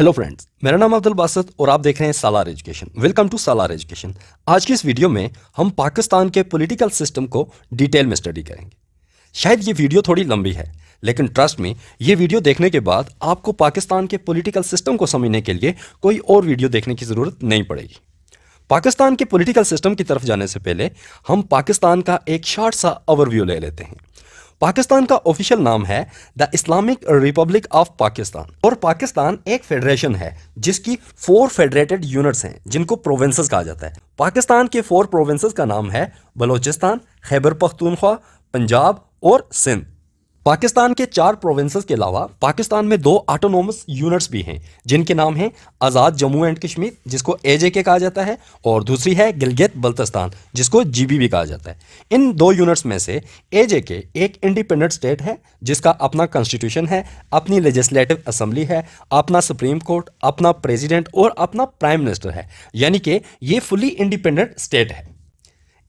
Hello friends मेरा नाम अब्दुल बासत और आप देख रहे हैं Salar education welcome to Salar education आज की इस वीडियो में हम पाकिस्तान के पॉलिटिकल सिस्टम को डिटेल में स्टडी करेंगे शायद ये वीडियो थोड़ी लंबी है लेकिन ट्रस्ट में ये वीडियो देखने के बाद आपको पाकिस्तान के पोलिटिकल सिस्टम को समझने के लिए कोई और वीडियो देखने की ज़रूरत नहीं पड़ेगी पाकिस्तान के पोलिटिकल सिस्टम की तरफ जाने से पहले हम पाकिस्तान का एक शार्ट सा ओवरव्यू ले लेते हैं पाकिस्तान का ऑफिशियल नाम है the Islamic republic of Pakistan और पाकिस्तान एक फेडरेशन है जिसकी फोर फेडरेटेड यूनिट्स हैं जिनको प्रोविंसेस कहा जाता है पाकिस्तान के फोर प्रोविंसेस का नाम है बलोचिस्तान खैबर पख्तूनख्वा पंजाब और सिंध पाकिस्तान के चार प्रोविंसेस के अलावा पाकिस्तान में दो ऑटोनोमस यूनिट्स भी हैं जिनके नाम हैं आज़ाद जम्मू एंड कश्मीर जिसको ए के कहा जाता है और दूसरी है गिलगित बल्तिस्तान जिसको जी भी कहा जाता है इन दो यूनिट्स में से ए के एक इंडिपेंडेंट स्टेट है जिसका अपना कॉन्स्टिट्यूशन है अपनी लेजिस्लेटिव असम्बली है अपना सुप्रीम कोर्ट अपना प्रेजिडेंट और अपना प्राइम मिनिस्टर है यानी कि ये फुली इंडिपेंडेंट स्टेट है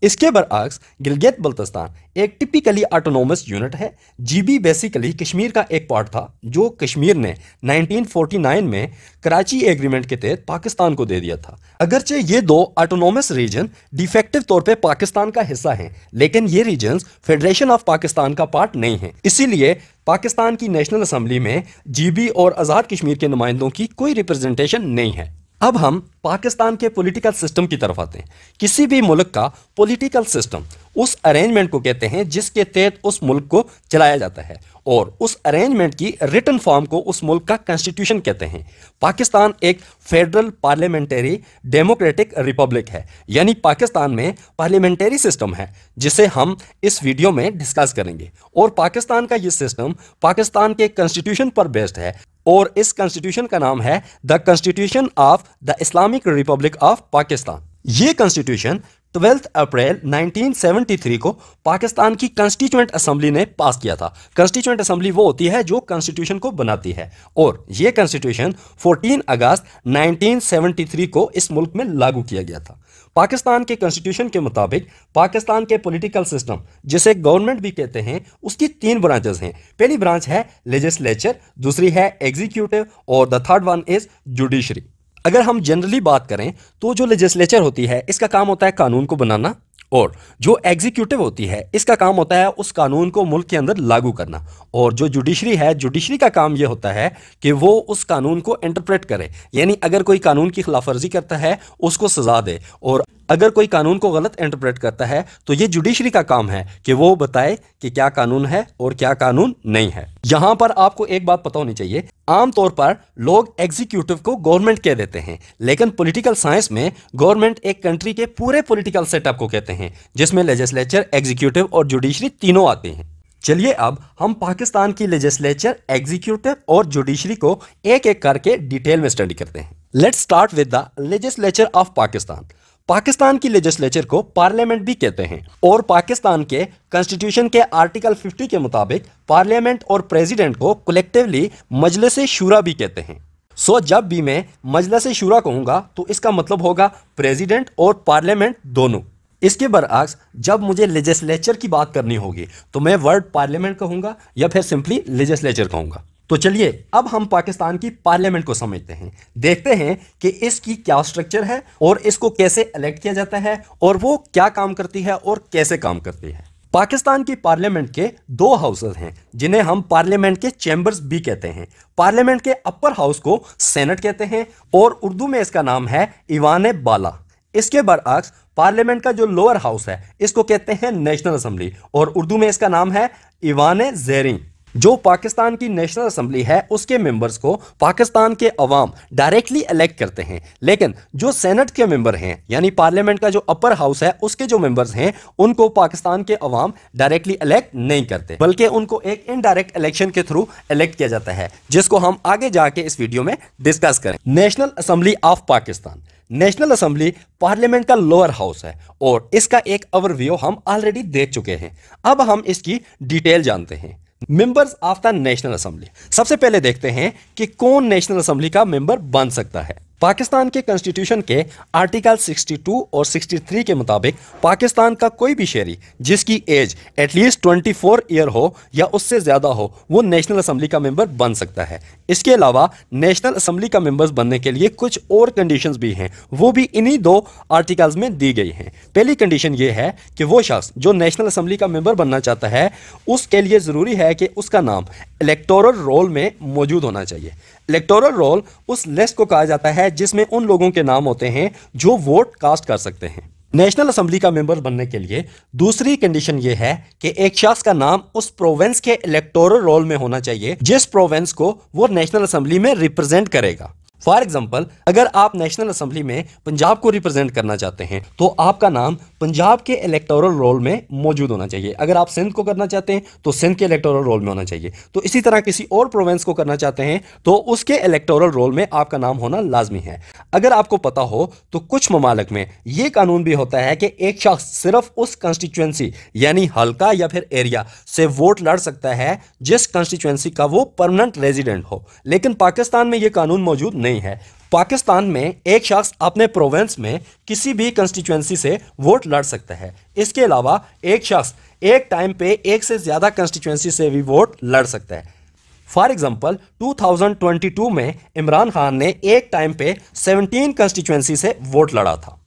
इसके बरअक्स गिलगित बल्तिस्तान एक टिपिकली ऑटोनोमस यूनिट है जीबी बेसिकली कश्मीर का एक पार्ट था जो कश्मीर ने 1949 में कराची एग्रीमेंट के तहत पाकिस्तान को दे दिया था अगरचे ये दो ऑटोनोमस रीजन डिफेक्टिव तौर पे पाकिस्तान का हिस्सा हैं लेकिन ये रीजन फेडरेशन ऑफ पाकिस्तान का पार्ट नहीं है इसीलिए पाकिस्तान की नेशनल असम्बली में जी और आज़ाद कश्मीर के नुमाइंदों की कोई रिप्रेजेंटेशन नहीं है अब हम पाकिस्तान के पॉलिटिकल सिस्टम की तरफ आते हैं किसी भी मुल्क का पॉलिटिकल सिस्टम उस अरेंजमेंट को कहते हैं जिसके तहत उस मुल्क को चलाया जाता है और उस अरेंजमेंट की रिटर्न फॉर्म को उस मुल्क का कॉन्स्टिट्यूशन कहते हैं पाकिस्तान एक फेडरल पार्लियामेंट्री डेमोक्रेटिक रिपब्लिक है यानी पाकिस्तान में पार्लियामेंट्री सिस्टम है जिसे हम इस वीडियो में डिस्कस करेंगे और पाकिस्तान का ये सिस्टम पाकिस्तान के कॉन्स्टिट्यूशन पर बेस्ड है और इस कॉन्स्टिट्यूशन का नाम है the constitution of the Islamic republic of Pakistan ये कॉन्स्टिट्यूशन 12 अप्रैल 1973 को पाकिस्तान की कंस्टिट्यूंट असेंबली ने पास किया था कंस्टिट्यूंट असेंबली वो होती है जो कॉन्स्टिट्यूशन को बनाती है और ये कॉन्स्टिट्यूशन 14 अगस्त 1973 को इस मुल्क में लागू किया गया था पाकिस्तान के कॉन्स्टिट्यूशन के मुताबिक पाकिस्तान के पॉलिटिकल सिस्टम जिसे गवर्नमेंट भी कहते हैं उसकी तीन ब्रांचेस हैं पहली ब्रांच है लेजिस्लेचर दूसरी है एग्जीक्यूटिव और the third one is judiciary अगर हम जनरली बात करें तो जो लेजिस्लेचर होती है इसका काम होता है कानून को बनाना और जो एग्जीक्यूटिव होती है इसका काम होता है उस कानून को मुल्क के अंदर लागू करना और जो जुडिशरी है जुडिशरी का काम यह होता है कि वो उस कानून को इंटरप्रेट करे यानी अगर कोई कानून की खिलाफ वर्जी करता है उसको सजा दे और अगर कोई कानून को गलत इंटरप्रेट करता है तो ये जुडिशरी का काम है कि वो बताए कि क्या कानून है और क्या कानून नहीं है यहाँ पर आपको एक बात पता होनी चाहिए आमतौर पर लोग एग्जीक्यूटिव को गवर्नमेंट कह देते हैं लेकिन पॉलिटिकल साइंस में गवर्नमेंट एक कंट्री के पूरे पॉलिटिकल सेटअप को कहते हैं जिसमें लेजिस्लेचर एग्जीक्यूटिव और जुडिशरी तीनों आते हैं चलिए अब हम पाकिस्तान की लेजिस्लेचर एग्जीक्यूटिव और जुडिशरी को एक एक करके डिटेल में स्टडी करते हैं let start with the legislature of Pakistan Pakistan की लेजिस्लेचर को पार्लियामेंट भी कहते हैं और पाकिस्तान के कॉन्स्टिट्यूशन के आर्टिकल 50 के मुताबिक पार्लियामेंट और प्रेसिडेंट को कलेक्टिवली मजलिस शूरा भी कहते हैं सो जब भी मैं मजलिस शूरा कहूंगा तो इसका मतलब होगा प्रेसिडेंट और पार्लियामेंट दोनों इसके बरअक्स जब मुझे लेजिस्लेचर की बात करनी होगी तो मैं वर्ड पार्लियामेंट कहूंगा या फिर सिंपली लेजिस्लेचर कहूंगा तो चलिए अब हम पाकिस्तान की पार्लियामेंट को समझते हैं देखते हैं कि इसकी क्या स्ट्रक्चर है और इसको कैसे इलेक्ट किया जाता है और वो क्या काम करती है और कैसे काम करती है पाकिस्तान की पार्लियामेंट के दो हाउसेज हैं जिन्हें हम पार्लियामेंट के चैम्बर्स भी कहते हैं पार्लियामेंट के अपर हाउस को सेनेट कहते हैं और उर्दू में इसका नाम है इवान बाला इसके बरअक्स पार्लियामेंट का जो लोअर हाउस है इसको कहते हैं नेशनल असम्बली और उर्दू में इसका नाम है इवान जेरिंग जो पाकिस्तान की नेशनल असम्बली है उसके मेंबर्स को पाकिस्तान के अवाम डायरेक्टली इलेक्ट करते हैं लेकिन जो सेनेट के मेंबर हैं यानी पार्लियामेंट का जो अपर हाउस है उसके जो मेंबर्स हैं उनको पाकिस्तान के अवाम डायरेक्टली इलेक्ट नहीं करते बल्कि उनको एक इनडायरेक्ट इलेक्शन के थ्रू इलेक्ट किया जाता है जिसको हम आगे जाके इस वीडियो में डिस्कस करें national assembly of Pakistan national assembly parliament का लोअर हाउस है और इसका एक ओवरव्यू हम ऑलरेडी देख चुके हैं अब हम इसकी डिटेल जानते हैं members of the national assembly सबसे पहले देखते हैं कि कौन नेशनल असेंबली का मेंबर बन सकता है पाकिस्तान के कॉन्स्टिट्यूशन के आर्टिकल 62 और 63 के मुताबिक पाकिस्तान का कोई भी शहरी जिसकी एज एटलीस्ट 24 ईयर हो या उससे ज़्यादा हो वो नेशनल असम्बली का मेंबर बन सकता है इसके अलावा नेशनल असम्बली का मेंबर्स बनने के लिए कुछ और कंडीशंस भी हैं वो भी इन्हीं दो आर्टिकल्स में दी गई हैं पहली कंडीशन ये है कि वो शख्स जो नेशनल असम्बली का मेम्बर बनना चाहता है उसके लिए ज़रूरी है कि उसका नाम इलेक्टोरल रोल में मौजूद होना चाहिए इलेक्टोरल रोल उस लिस्ट को कहा जाता है जिसमें उन लोगों के नाम होते हैं जो वोट कास्ट कर सकते हैं नेशनल असम्बली का मेंबर बनने के लिए दूसरी कंडीशन यह है कि एक शख्स का नाम उस प्रोविंस के इलेक्टोरल रोल में होना चाहिए जिस प्रोविंस को वो नेशनल असम्बली में रिप्रेजेंट करेगा फॉर एग्जाम्पल अगर आप नेशनल असेंबली में पंजाब को रिप्रेजेंट करना चाहते हैं तो आपका नाम पंजाब के इलेक्टोरल रोल में मौजूद होना चाहिए अगर आप सिंध को करना चाहते हैं तो सिंध के इलेक्टोरल रोल में होना चाहिए तो इसी तरह किसी और प्रोवेंस को करना चाहते हैं तो उसके इलेक्टोरल रोल में आपका नाम होना लाजमी है अगर आपको पता हो तो कुछ ममालक में यह कानून भी होता है कि एक शख्स सिर्फ उस कंस्टिट्यूंसी यानी हल्का या फिर एरिया से वोट लड़ सकता है जिस कंस्टिट्यूंसी का वो परमानेंट रेजिडेंट हो लेकिन पाकिस्तान में यह कानून मौजूद नहीं नहीं है पाकिस्तान में एक शख्स अपने प्रोविंस में किसी भी कंस्टिट्यूएंसी से वोट लड़ सकता है इसके अलावा एक शख्स एक टाइम पे एक से ज़्यादा कंस्टिट्यूएंसी से भी वोट लड़ सकता है फॉर एग्जाम्पल 2022 में इमरान खान ने एक टाइम पे 17 कंस्टिट्यूंसी से वोट लड़ा था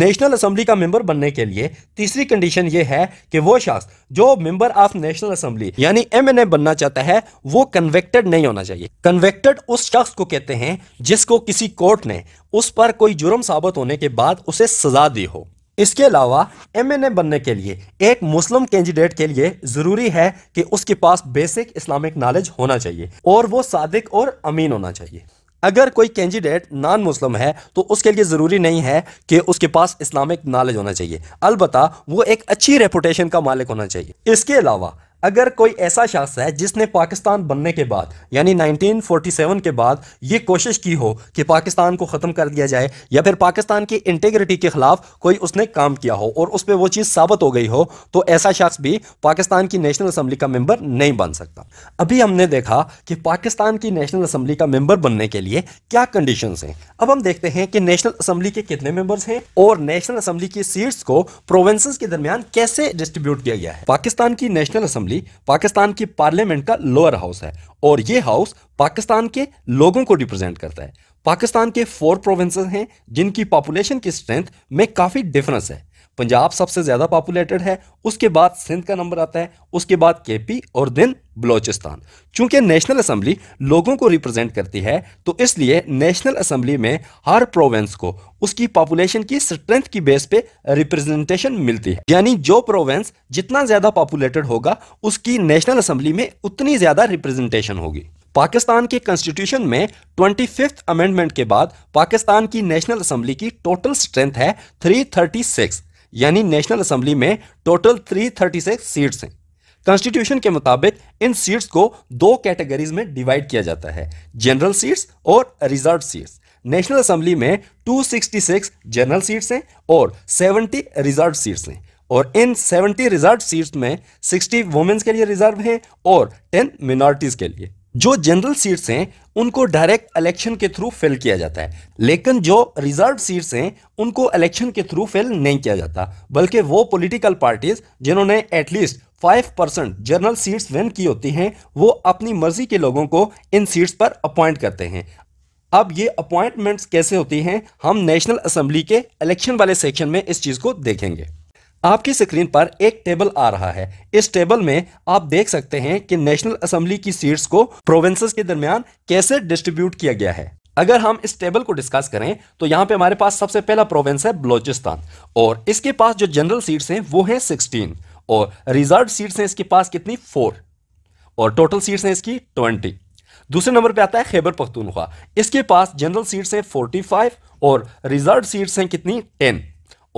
नेशनल असेंबली का मेंबर बनने के लिए तीसरी कंडीशन ये है कि वो शख्स जो मेंबर ऑफ नेशनल असेंबली यानी एमएनए बनना चाहता है वो कन्वेक्टेड नहीं होना चाहिए कन्वेक्टेड उस शख्स को कहते हैं जिसको किसी कोर्ट ने उस पर कोई जुर्म साबित होने के बाद उसे सजा दी हो इसके अलावा एमएनए बनने के लिए एक मुस्लिम कैंडिडेट के लिए ज़रूरी है कि उसके पास बेसिक इस्लामिक नॉलेज होना चाहिए और वो सादिक और अमीन होना चाहिए अगर कोई कैंडिडेट नॉन मुस्लिम है तो उसके लिए ज़रूरी नहीं है कि उसके पास इस्लामिक नॉलेज होना चाहिए अलबत् वो एक अच्छी रेपुटेशन का मालिक होना चाहिए इसके अलावा अगर कोई ऐसा शख्स है जिसने पाकिस्तान बनने के बाद यानी 1947 के बाद ये कोशिश की हो कि पाकिस्तान को ख़त्म कर दिया जाए या फिर पाकिस्तान की इंटेग्रिटी के ख़िलाफ़ कोई उसने काम किया हो और उस पर वो चीज़ साबित हो गई हो तो ऐसा शख्स भी पाकिस्तान की नेशनल असम्बली का मेम्बर नहीं बन सकता अभी हमने देखा कि पाकिस्तान की नेशनल असम्बली का मेम्बर बनने के लिए क्या कंडीशन हैं अब हम देखते हैं कि नेशनल असम्बली के कितने मेम्बर्स हैं और नेशनल असम्बली की सीट्स को प्रोवेंस के दरमियान कैसे डिस्ट्रीब्यूट किया गया है पाकिस्तान की नेशनल असम्बली असेंबली पाकिस्तान की पार्लियामेंट का लोअर हाउस है और ये हाउस पाकिस्तान के लोगों को रिप्रेजेंट करता है पाकिस्तान के फोर प्रोविंसेस हैं जिनकी पॉपुलेशन की स्ट्रेंथ में काफ़ी डिफरेंस है पंजाब सबसे ज़्यादा पॉपुलेटेड है उसके बाद सिंध का नंबर आता है उसके बाद केपी और दिन बलोचिस्तान चूंकि नेशनल असम्बली लोगों को रिप्रेजेंट करती है तो इसलिए नेशनल असम्बली में हर प्रोवेंस को उसकी पॉपुलेशन की स्ट्रेंथ की बेस पे रिप्रेजेंटेशन मिलती है यानी जो प्रोवेंस जितना ज़्यादा पॉपुलेटेड होगा उसकी नेशनल असम्बली में उतनी ज़्यादा रिप्रेजेंटेशन होगी पाकिस्तान के कॉन्स्टिट्यूशन में ट्वेंटी अमेंडमेंट के बाद पाकिस्तान की नेशनल असम्बली की टोटल स्ट्रेंथ है 336 यानी नेशनल असेंबली में टोटल 336 सीट्स हैं कॉन्स्टिट्यूशन के मुताबिक इन सीट्स को दो कैटेगरीज में डिवाइड किया जाता है जनरल सीट्स और रिजर्व सीट्स नेशनल असेंबली में 266 जनरल सीट्स हैं और 70 रिजर्व सीट्स हैं और इन 70 रिजर्व सीट्स में 60 वुमेन्स के लिए रिजर्व हैं और 10 मिनॉरिटीज़ के लिए जो जनरल सीट्स हैं उनको डायरेक्ट इलेक्शन के थ्रू फिल किया जाता है लेकिन जो रिजर्व सीट्स हैं उनको इलेक्शन के थ्रू फिल नहीं किया जाता बल्कि वो पॉलिटिकल पार्टीज जिन्होंने at least five percent general seats win की होती हैं वो अपनी मर्जी के लोगों को इन सीट्स पर अपॉइंट करते हैं अब ये अपॉइंटमेंट्स कैसे होती हैं हम नेशनल असम्बली के इलेक्शन वाले सेक्शन में इस चीज़ को देखेंगे आपकी स्क्रीन पर एक टेबल आ रहा है इस टेबल में आप देख सकते हैं कि नेशनल असेंबली की सीट्स को प्रोविंसेस के दरमियान कैसे डिस्ट्रीब्यूट किया गया है अगर हम इस टेबल को डिस्कस करें तो यहाँ पे हमारे पास सबसे पहला प्रोविंस है बलोचिस्तान और इसके पास जो जनरल सीट्स हैं वो हैं सिक्सटीन और रिजर्व सीट्स हैं इसके पास कितनी फोर और टोटल सीट्स हैं इसकी ट्वेंटी दूसरे नंबर पे आता है खैबर पख्तूनख्वा इसके पास जनरल सीट्स हैं 45 और रिजर्व सीट्स हैं कितनी 10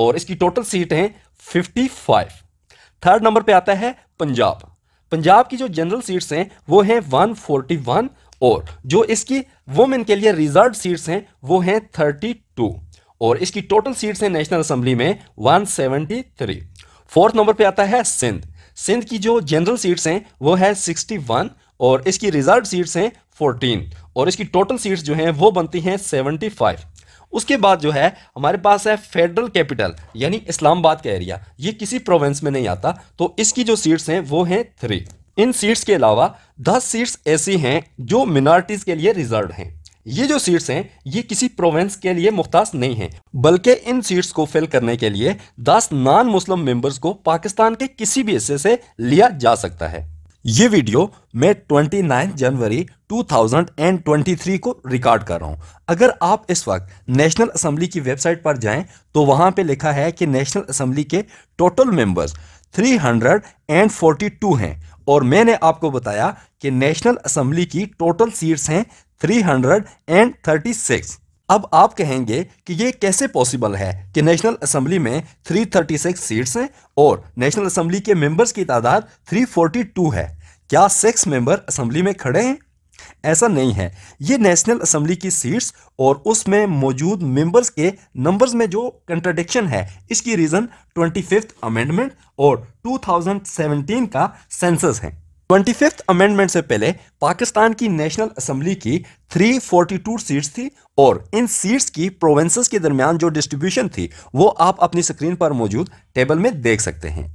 और इसकी टोटल सीट हैं 55 थर्ड नंबर पे आता है पंजाब पंजाब की जो जनरल सीट्स हैं वो हैं 141 और जो इसकी वुमेन के लिए रिजर्व सीट्स हैं वो हैं 32 और इसकी टोटल सीट्स हैं नेशनल असेंबली में 173 फोर्थ नंबर पे आता है सिंध सिंध की जो जनरल सीट्स हैं वो है 61 और इसकी रिजर्व सीट्स हैं 14 और इसकी टोटल सीट्स जो हैं वो बनती हैं 75 उसके बाद जो है हमारे पास है फेडरल कैपिटल यानी इस्लामाबाद का एरिया ये किसी प्रोविंस में नहीं आता तो इसकी जो सीट्स हैं वो हैं थ्री इन सीट्स के अलावा दस सीट्स ऐसी हैं जो मिनार्टीज़ के लिए रिजर्व हैं ये जो सीट्स हैं ये किसी प्रोविंस के लिए मुख्तास नहीं हैं बल्कि इन सीट्स को फिल करने के लिए दस नॉन मुस्लिम मेंबर्स को पाकिस्तान के किसी भी हिस्से से लिया जा सकता है ये वीडियो मैं 29 जनवरी 2023 को रिकॉर्ड कर रहा हूँ अगर आप इस वक्त नेशनल असम्बली की वेबसाइट पर जाएं तो वहाँ पे लिखा है कि नेशनल असम्बली के टोटल मेंबर्स 342 हैं और मैंने आपको बताया कि नेशनल असम्बली की टोटल सीट्स हैं 336 अब आप कहेंगे कि ये कैसे पॉसिबल है कि नेशनल असेंबली में 336 सीट्स हैं और नेशनल असेंबली के मेंबर्स की तादाद 342 है क्या सिक्स मेंबर असेंबली में खड़े हैं ऐसा नहीं है ये नेशनल असेंबली की सीट्स और उसमें मौजूद मेंबर्स के नंबर्स में जो कंट्राडिक्शन है इसकी रीज़न ट्वेंटी फिफ्थ अमेंडमेंट और टू का सेंसस है ट्वेंटी फिफ्थ अमेंडमेंट से पहले पाकिस्तान की नेशनल असेंबली की 342 सीट्स थी और इन सीट्स की प्रोवेंसेस के दरमियान जो डिस्ट्रीब्यूशन थी वो आप अपनी स्क्रीन पर मौजूद टेबल में देख सकते हैं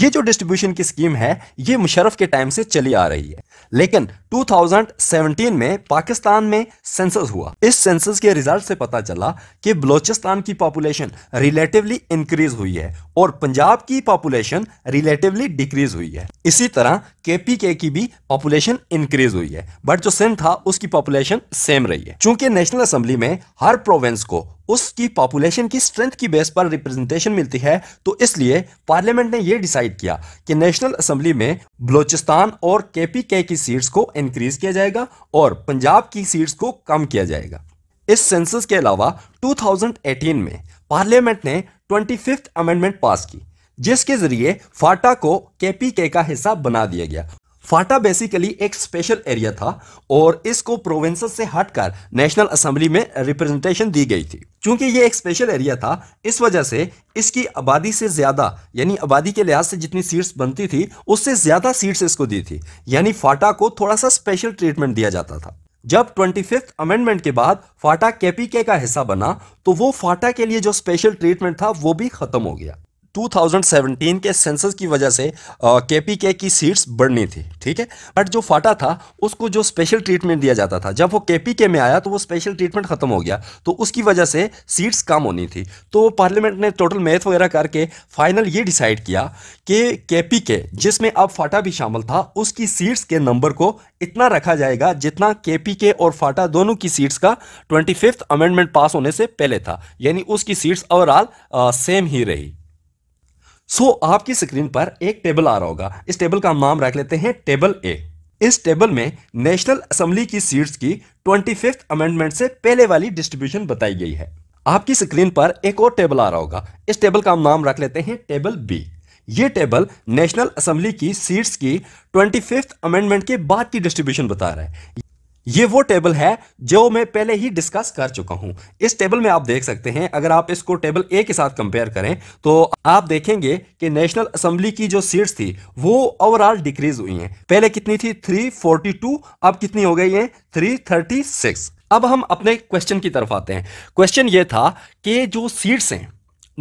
ये जो डिस्ट्रीब्यूशन की स्कीम है ये मुशरफ के टाइम से चली आ रही है लेकिन 2017 में पाकिस्तान में सेंसस हुआ इस सेंसस के रिजल्ट से पता चला कि बलोचिस्तान की पॉपुलेशन रिलेटिवली इंक्रीज हुई है और पंजाब की पॉपुलेशन रिलेटिवली डिक्रीज हुई है इसी तरह केपीके की भी पॉपुलेशन इंक्रीज हुई है बट जो सिंध था उसकी पॉपुलेशन सेम रही है चूंकि नेशनल असेंबली में हर प्रोविंस को उसकी पॉपुलेशन की स्ट्रेंथ की बेस पर रिप्रेजेंटेशन मिलती है तो इसलिए पार्लियामेंट ने यह डिसाइड किया कि नेशनल असेंबली में बलोचिस्तान और केपीके की सीट्स को इंक्रीज किया जाएगा और पंजाब की सीट्स को कम किया जाएगा इस सेंसस के अलावा 2018 में पार्लियामेंट ने ट्वेंटी अमेंडमेंट पास की जिसके जरिए फाटा को केपीके का हिस्सा बना दिया गया फाटा बेसिकली एक स्पेशल एरिया था और इसको प्रोविंस से हटकर नेशनल असेंबली में रिप्रेजेंटेशन दी गई थी क्योंकि ये एक स्पेशल एरिया था इस वजह से इसकी आबादी से ज़्यादा यानी आबादी के लिहाज से जितनी सीट्स बनती थी उससे ज़्यादा सीट्स इसको दी थी यानी फाटा को थोड़ा सा स्पेशल ट्रीटमेंट दिया जाता था जब ट्वेंटी फिफ्थ अमेंडमेंट के बाद फाटा केपीके का हिस्सा बना तो वो फाटा के लिए जो स्पेशल ट्रीटमेंट था वो भी ख़त्म हो गया 2017 के सेंसस की वजह से के की सीट्स बढ़नी थी ठीक है बट जो फाटा था उसको जो स्पेशल ट्रीटमेंट दिया जाता था जब वो के में आया तो वो स्पेशल ट्रीटमेंट खत्म हो गया तो उसकी वजह से सीट्स कम होनी थी तो पार्लियामेंट ने टोटल मैथ वगैरह करके फाइनल ये डिसाइड किया कि के जिसमें अब फाटा भी शामिल था उसकी सीट्स के नंबर को इतना रखा जाएगा जितना के और फाटा दोनों की सीट्स का ट्वेंटी अमेंडमेंट पास होने से पहले था यानी उसकी सीट्स ओवरऑल सेम ही रही सो आपकी स्क्रीन पर एक टेबल आ रहा होगा इस टेबल का हम नाम रख लेते हैं टेबल ए इस टेबल में नेशनल असेंबली की सीट्स की ट्वेंटी फिफ्थ अमेंडमेंट से पहले वाली डिस्ट्रीब्यूशन बताई गई है आपकी स्क्रीन पर एक और टेबल आ रहा होगा इस टेबल का हम नाम रख लेते हैं टेबल बी ये टेबल नेशनल असेंबली की सीट्स की ट्वेंटी फिफ्थ अमेंडमेंट के बाद की डिस्ट्रीब्यूशन बता रहा है ये वो टेबल है जो मैं पहले ही डिस्कस कर चुका हूं इस टेबल में आप देख सकते हैं अगर आप इसको टेबल ए के साथ कंपेयर करें तो आप देखेंगे कि नेशनल असेंबली की जो सीट्स थी वो ओवरऑल डिक्रीज हुई हैं पहले कितनी थी 342 अब कितनी हो गई है 336 अब हम अपने क्वेश्चन की तरफ आते हैं क्वेश्चन ये था कि जो सीट्स हैं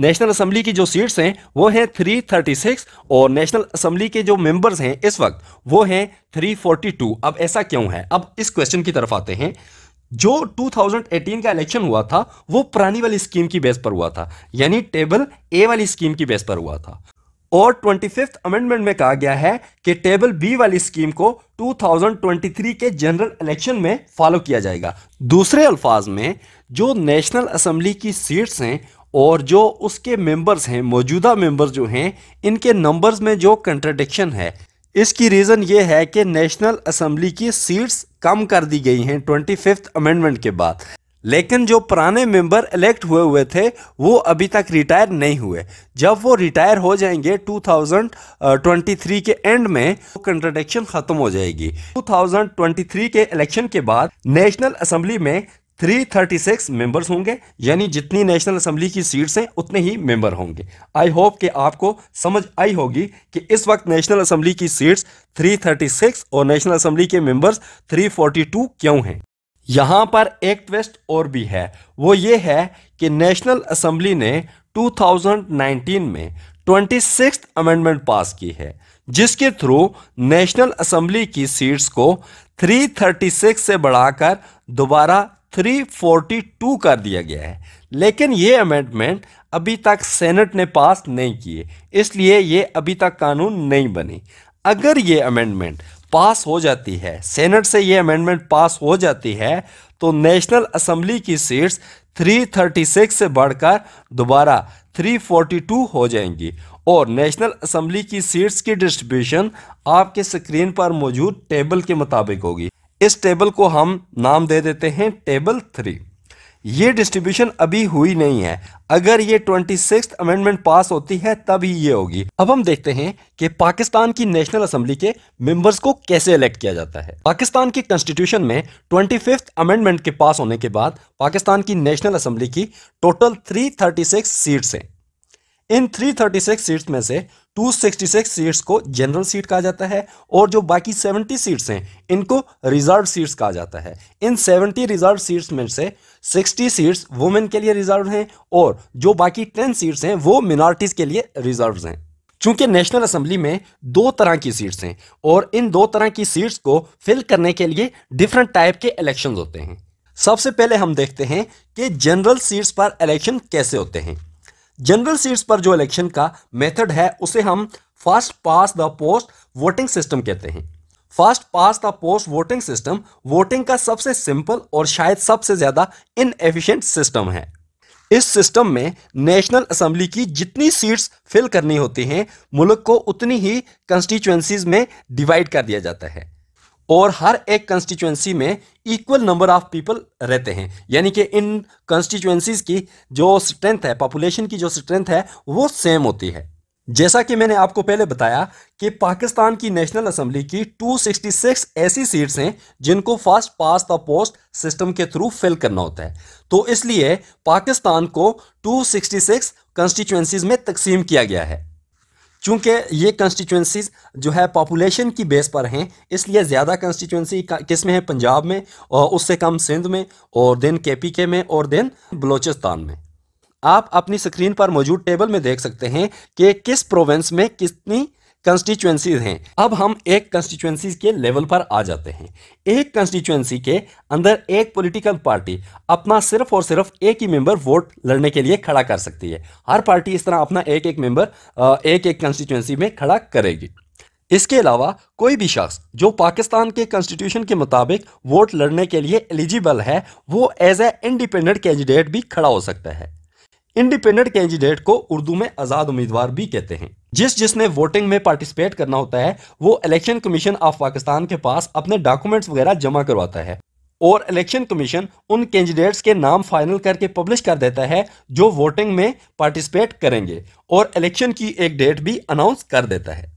नेशनल असेंबली की जो सीट्स हैं वो हैं 336 और नेशनल असेंबली के जो मेंबर्स हैं इस वक्त वो हैं 342 अब ऐसा क्यों है अब इस क्वेश्चन की तरफ आते हैं जो 2018 का इलेक्शन हुआ था वो पुरानी वाली स्कीम की बेस पर हुआ था यानी टेबल ए वाली स्कीम की बेस पर हुआ था और ट्वेंटी फिफ्थ अमेंडमेंट में कहा गया है कि टेबल बी वाली स्कीम को 2023 के जनरल इलेक्शन में फॉलो किया जाएगा दूसरे अल्फाज में जो नेशनल असेंबली की सीट्स हैं और जो उसके मेंबर्स हैं मौजूदा मेंबर्स जो हैं इनके नंबर्स में जो कंट्रडिक्शन है इसकी रीज़न ये है कि नेशनल असम्बली की सीट्स कम कर दी गई हैं ट्वेंटी फिफ्थ अमेंडमेंट के बाद लेकिन जो पुराने मेंबर इलेक्ट हुए हुए थे वो अभी तक रिटायर नहीं हुए जब वो रिटायर हो जाएंगे 2023 के एंड में कंट्रडिक्शन ख़त्म हो जाएगी 2023 के इलेक्शन के बाद नेशनल असम्बली में 336 मेंबर्स होंगे यानी जितनी नेशनल असम्बली की सीट्स हैं उतने ही मेंबर होंगे आई होप कि आपको समझ आई होगी कि इस वक्त नेशनल असम्बली की सीट्स 336 और नेशनल असम्बली के मेंबर्स 342 क्यों हैं यहाँ पर एक ट्विस्ट और भी है वो ये है कि नेशनल असम्बली ने 2019 में ट्वेंटी अमेंडमेंट पास की है जिसके थ्रू नेशनल असम्बली की सीट्स को 336 से बढ़ाकर दोबारा 342 कर दिया गया है लेकिन ये अमेंडमेंट अभी तक सेनेट ने पास नहीं किए इसलिए ये अभी तक कानून नहीं बनी अगर ये अमेंडमेंट पास हो जाती है सेनेट से ये अमेंडमेंट पास हो जाती है तो नेशनल असम्बली की सीट्स 336 से बढ़कर दोबारा 342 हो जाएंगी और नेशनल असम्बली की सीट्स की डिस्ट्रीब्यूशन आपके स्क्रीन पर मौजूद टेबल के मुताबिक होगी इस टेबल को हम नाम दे देते हैं टेबल थ्री ये डिस्ट्रीब्यूशन अभी हुई नहीं है अगर ये ट्वेंटी सिक्स अमेंडमेंट पास होती है तब ही ये होगी अब हम देखते हैं कि पाकिस्तान की नेशनल असेंबली के मेंबर्स को कैसे इलेक्ट किया जाता है पाकिस्तान के कॉन्स्टिट्यूशन में ट्वेंटी फिफ्थ अमेंडमेंट के पास होने के बाद पाकिस्तान की नेशनल असेंबली की total three thirty six seats हैं इन 336 सीट्स में से 266 सीट्स को जनरल सीट कहा जाता है और जो बाकी 70 सीट्स हैं इनको रिजर्व सीट्स कहा जाता है इन 70 रिजर्व सीट्स में से 60 सीट्स वुमेन के लिए रिजर्व हैं और जो बाकी 10 सीट्स हैं वो मिनॉरिटीज़ के लिए रिजर्व हैं चूंकि नेशनल असेंबली में दो तरह की सीट्स हैं और इन दो तरह की सीट्स को फिल करने के लिए डिफरेंट टाइप के इलेक्शन होते हैं सबसे पहले हम देखते हैं कि जनरल सीट्स पर इलेक्शन कैसे होते हैं जनरल सीट्स पर जो इलेक्शन का मेथड है उसे हम fast past the post voting system कहते हैं fast past the post voting system voting का सबसे सिंपल और शायद सबसे ज़्यादा इनएफिशिएंट सिस्टम है इस सिस्टम में नेशनल असम्बली की जितनी सीट्स फिल करनी होती हैं मुल्क को उतनी ही कंस्टिट्यूएंसीज में डिवाइड कर दिया जाता है और हर एक कंस्टिट्यूएंसी में इक्वल नंबर ऑफ पीपल रहते हैं यानी कि इन कंस्टिट्यूएंसीज की जो स्ट्रेंथ है पॉपुलेशन की जो स्ट्रेंथ है वो सेम होती है जैसा कि मैंने आपको पहले बताया कि पाकिस्तान की नेशनल असम्बली की 266 ऐसी सीट्स हैं जिनको first past the post system के थ्रू फिल करना होता है तो इसलिए पाकिस्तान को 266 कॉन्स्टिट्यूएंसीज में तकसीम किया गया है चूँकि ये कंस्टिट्यूंसीज जो है पॉपुलेशन की बेस पर हैं इसलिए ज़्यादा कंस्टिट्यूंसी किस में है पंजाब में और उससे कम सिंध में और देन के पी के में और देन बलोचिस्तान में आप अपनी स्क्रीन पर मौजूद टेबल में देख सकते हैं कि किस प्रोवेंस में कितनी कंस्टिट्यूएंसीज हैं अब हम एक कंस्टिट्यूएंसी के लेवल पर आ जाते हैं एक कंस्टिट्यूएंसी के अंदर एक पॉलिटिकल पार्टी अपना सिर्फ और सिर्फ एक ही मेंबर वोट लड़ने के लिए खड़ा कर सकती है हर पार्टी इस तरह अपना एक एक मेंबर एक एक कंस्टिट्यूएंसी में खड़ा करेगी इसके अलावा कोई भी शख्स जो पाकिस्तान के कॉन्स्टिट्यूशन के मुताबिक वोट लड़ने के लिए एलिजिबल है वो एज ए इंडिपेंडेंट कैंडिडेट भी खड़ा हो सकता है इंडिपेंडेंट कैंडिडेट को उर्दू में आजाद उम्मीदवार भी कहते हैं जिस जिसने वोटिंग में पार्टिसिपेट करना होता है वो इलेक्शन कमीशन ऑफ पाकिस्तान के पास अपने डॉक्यूमेंट्स वगैरह जमा करवाता है और इलेक्शन कमीशन उन कैंडिडेट्स के नाम फाइनल करके पब्लिश कर देता है जो वोटिंग में पार्टिसिपेट करेंगे और इलेक्शन की एक डेट भी अनाउंस कर देता है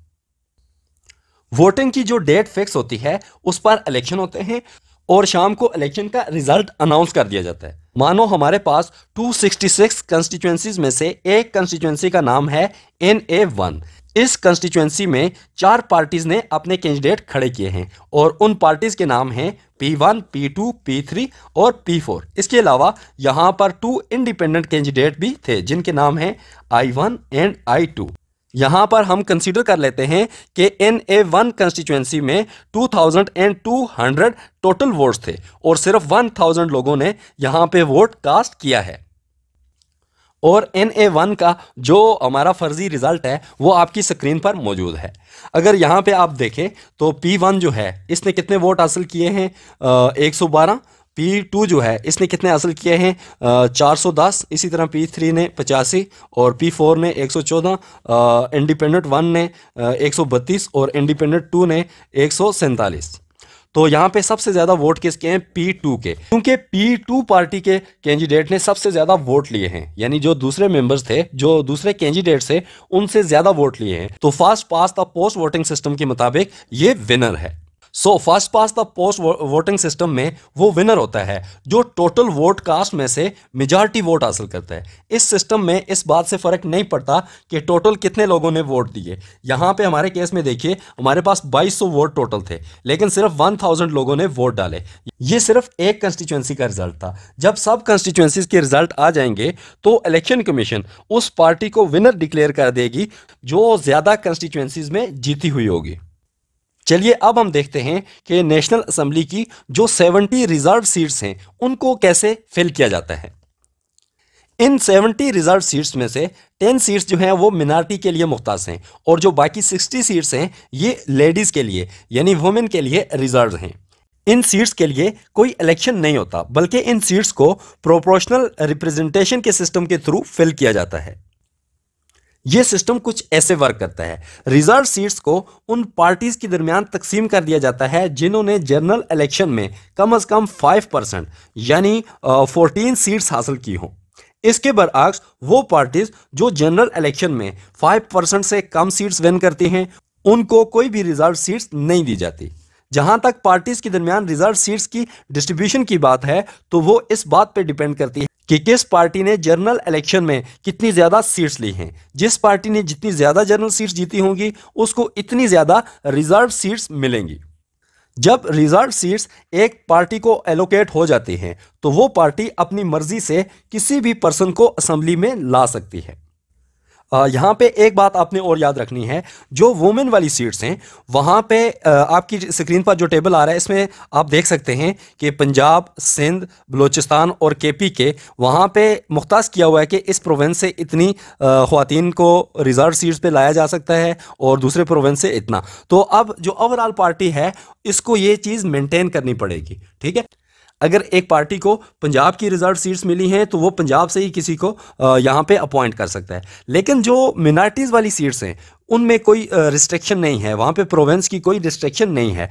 वोटिंग की जो डेट फिक्स होती है उस पर इलेक्शन होते हैं और शाम को इलेक्शन का रिजल्ट अनाउंस कर दिया जाता है मानो हमारे पास 266 कंस्टिट्यूएंसीज में से एक कंस्टिट्यूएंसी का नाम है एन ए वन इस कंस्टिट्यूएंसी में चार पार्टीज ने अपने कैंडिडेट खड़े किए हैं और उन पार्टीज के नाम हैं P1, P2, P3 और P4। इसके अलावा यहाँ पर टू इंडिपेंडेंट कैंडिडेट भी थे जिनके नाम हैं I1 एंड I2। यहां पर हम कंसीडर कर लेते हैं कि एन ए वन कंस्टिट्यूंसी में two thousand and two hundred total votes थे और सिर्फ वन थाउजेंड लोगों ने यहां पे वोट कास्ट किया है और एन ए वन का जो हमारा फर्जी रिजल्ट है वो आपकी स्क्रीन पर मौजूद है अगर यहां पे आप देखें तो पी वन जो है इसने कितने वोट हासिल किए हैं एक सौ बारह पी टू जो है इसने कितने हासिल किए हैं चार सौ दस इसी तरह पी थ्री ने पचासी और पी फोर ने एक सौ चौदह इंडिपेंडेंट वन ने एक सौ बत्तीस और इंडिपेंडेंट टू ने एक सौ सैंतालीस तो यहाँ पे सबसे ज़्यादा वोट किसके हैं पी टू के क्योंकि पी टू पार्टी के कैंडिडेट ने सबसे ज़्यादा वोट लिए हैं यानी जो दूसरे मेंबर्स थे जो दूसरे कैंडिडेट से उनसे ज़्यादा वोट लिए हैं तो fast past the post voting system के मुताबिक ये विनर है so first past the post voting system में वो विनर होता है जो टोटल वोट कास्ट में से मेजॉरिटी वोट हासिल करता है इस सिस्टम में इस बात से फ़र्क नहीं पड़ता कि टोटल कितने लोगों ने वोट दिए यहाँ पे हमारे केस में देखिए हमारे पास 2200 वोट टोटल थे लेकिन सिर्फ 1000 लोगों ने वोट डाले ये सिर्फ एक कंस्टिट्यूंसी का रिजल्ट था जब सब कंस्टिट्यूंसीज के रिजल्ट आ जाएंगे तो इलेक्शन कमीशन उस पार्टी को विनर डिक्लेयर कर देगी जो ज़्यादा कंस्टिट्यूंसीज में जीती हुई होगी चलिए अब हम देखते हैं कि नेशनल असम्बली की जो 70 रिजर्व सीट्स हैं उनको कैसे फिल किया जाता है इन 70 रिजर्व सीट्स में से 10 सीट्स जो हैं वो मिनार्टी के लिए मुख्त हैं और जो बाकी 60 सीट्स हैं ये लेडीज़ के लिए यानी वुमेन के लिए रिजर्व हैं इन सीट्स के लिए कोई इलेक्शन नहीं होता बल्कि इन सीट्स को प्रोपोर्शनल रिप्रेजेंटेशन के सिस्टम के थ्रू फिल किया जाता है ये सिस्टम कुछ ऐसे वर्क करता है रिजर्व सीट्स को उन पार्टीज के दरमियान तकसीम कर दिया जाता है जिन्होंने जनरल इलेक्शन में कम अज कम फाइव परसेंट यानी फोर्टीन सीट्स हासिल की हों इसके बरक्स वो पार्टीज जो जनरल इलेक्शन में फाइव परसेंट से कम सीट्स विन करती हैं उनको कोई भी रिजर्व सीट्स नहीं दी जाती जहां तक पार्टीज के दरमियान रिजर्व सीट्स की डिस्ट्रीब्यूशन की बात है तो वो इस बात पर डिपेंड करती है कि किस पार्टी ने जनरल इलेक्शन में कितनी ज़्यादा सीट्स ली हैं जिस पार्टी ने जितनी ज़्यादा जनरल सीट्स जीती होंगी उसको इतनी ज़्यादा रिजर्व सीट्स मिलेंगी जब रिजर्व सीट्स एक पार्टी को एलोकेट हो जाती हैं तो वो पार्टी अपनी मर्जी से किसी भी पर्सन को असेंबली में ला सकती है यहाँ पे एक बात आपने और याद रखनी है जो वुमेन वाली सीट्स हैं वहाँ पे आपकी स्क्रीन पर जो टेबल आ रहा है इसमें आप देख सकते हैं कि पंजाब सिंध बलूचिस्तान और के पी के वहाँ पे मुख्तास किया हुआ है कि इस प्रोविंस से इतनी ख़वान को रिज़र्व सीट्स पर लाया जा सकता है और दूसरे प्रोविंस से इतना तो अब जो ओवरऑल पार्टी है इसको ये चीज़ मेनटेन करनी पड़ेगी ठीक है अगर एक पार्टी को पंजाब की रिजर्व सीट्स मिली हैं तो वो पंजाब से ही किसी को यहाँ पे अपॉइंट कर सकता है लेकिन जो मिनार्टीज़ वाली सीट्स हैं उनमें कोई रिस्ट्रिक्शन नहीं है वहाँ पे प्रोवेंस की कोई रिस्ट्रिक्शन नहीं है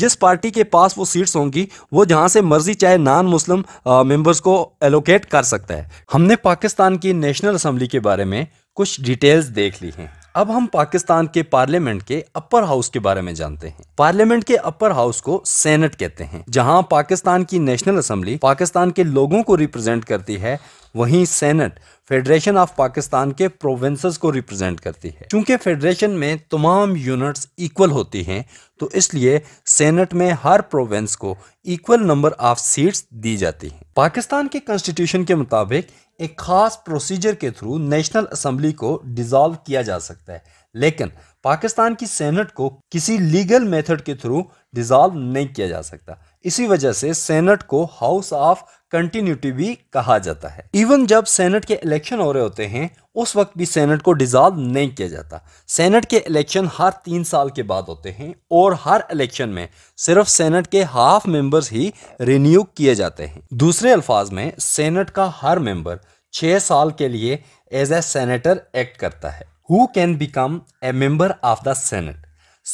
जिस पार्टी के पास वो सीट्स होंगी वो जहाँ से मर्जी चाहे नॉन मुस्लिम मेम्बर्स को एलोकेट कर सकता है हमने पाकिस्तान की नेशनल असम्बली के बारे में कुछ डिटेल्स देख ली हैं अब हम पाकिस्तान के पार्लियामेंट के अपर हाउस के बारे में जानते हैं पार्लियामेंट के अपर हाउस को सेनेट कहते हैं जहां पाकिस्तान की नेशनल असेंबली पाकिस्तान के लोगों को रिप्रेजेंट करती है वहीं सेनेट फेडरेशन ऑफ पाकिस्तान के प्रोविंसेस को रिप्रेजेंट करती है क्योंकि फेडरेशन में तमाम यूनिट्स इक्वल होती हैं तो इसलिए सेनेट में हर प्रोविंस को इक्वल नंबर ऑफ सीट्स दी जाती हैं पाकिस्तान के कॉन्स्टिट्यूशन के मुताबिक एक खास प्रोसीजर के थ्रू नेशनल असम्बली को डिजॉल्व किया जा सकता है लेकिन पाकिस्तान की सेनेट को किसी लीगल मेथड के थ्रू डिजॉल्व नहीं किया जा सकता इसी वजह से सेनेट को हाउस ऑफ कंटिन्यूटी भी कहा जाता है इवन जब सेनेट के इलेक्शन हो रहे होते हैं उस वक्त भी सेनेट को डिज़ॉल्व नहीं किया जाता सेनेट के इलेक्शन हर तीन साल के बाद होते हैं और हर इलेक्शन में सिर्फ सेनेट के हाफ मेंबर्स ही रिन्यू किए जाते हैं दूसरे अल्फाज में सेनेट का हर मेंबर छः साल के लिए एज ए सेनेटर एक्ट करता है who can become a member of the senate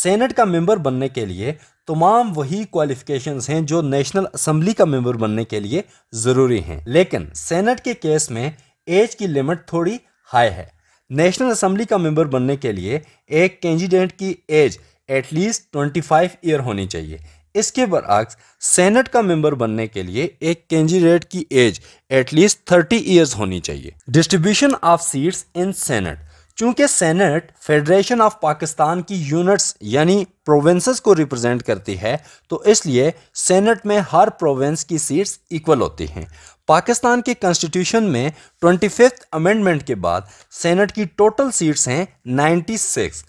senate का मेंबर बनने के लिए तमाम वही क्वालिफिकेशंस हैं जो नेशनल असम्बली का मेंबर बनने के लिए ज़रूरी हैं लेकिन सेनेट के केस में एज की लिमिट थोड़ी हाई है नेशनल असम्बली का मेंबर बनने के लिए एक कैंडिडेट की age at least twenty five year होनी चाहिए इसके बरक्स सेनेट का मेंबर बनने के लिए एक कैंडिडेट की एज एटलीस्ट थर्टी ईयर्स होनी चाहिए distribution of seats in senate चूंकि सेनेट फेडरेशन ऑफ पाकिस्तान की यूनिट्स यानी प्रोविंसेस को रिप्रेजेंट करती है तो इसलिए सेनेट में हर प्रोविंस की सीट्स इक्वल होती हैं पाकिस्तान के कॉन्स्टिट्यूशन में ट्वेंटी फिफ्थ अमेंडमेंट के बाद सेनेट की टोटल सीट्स हैं 96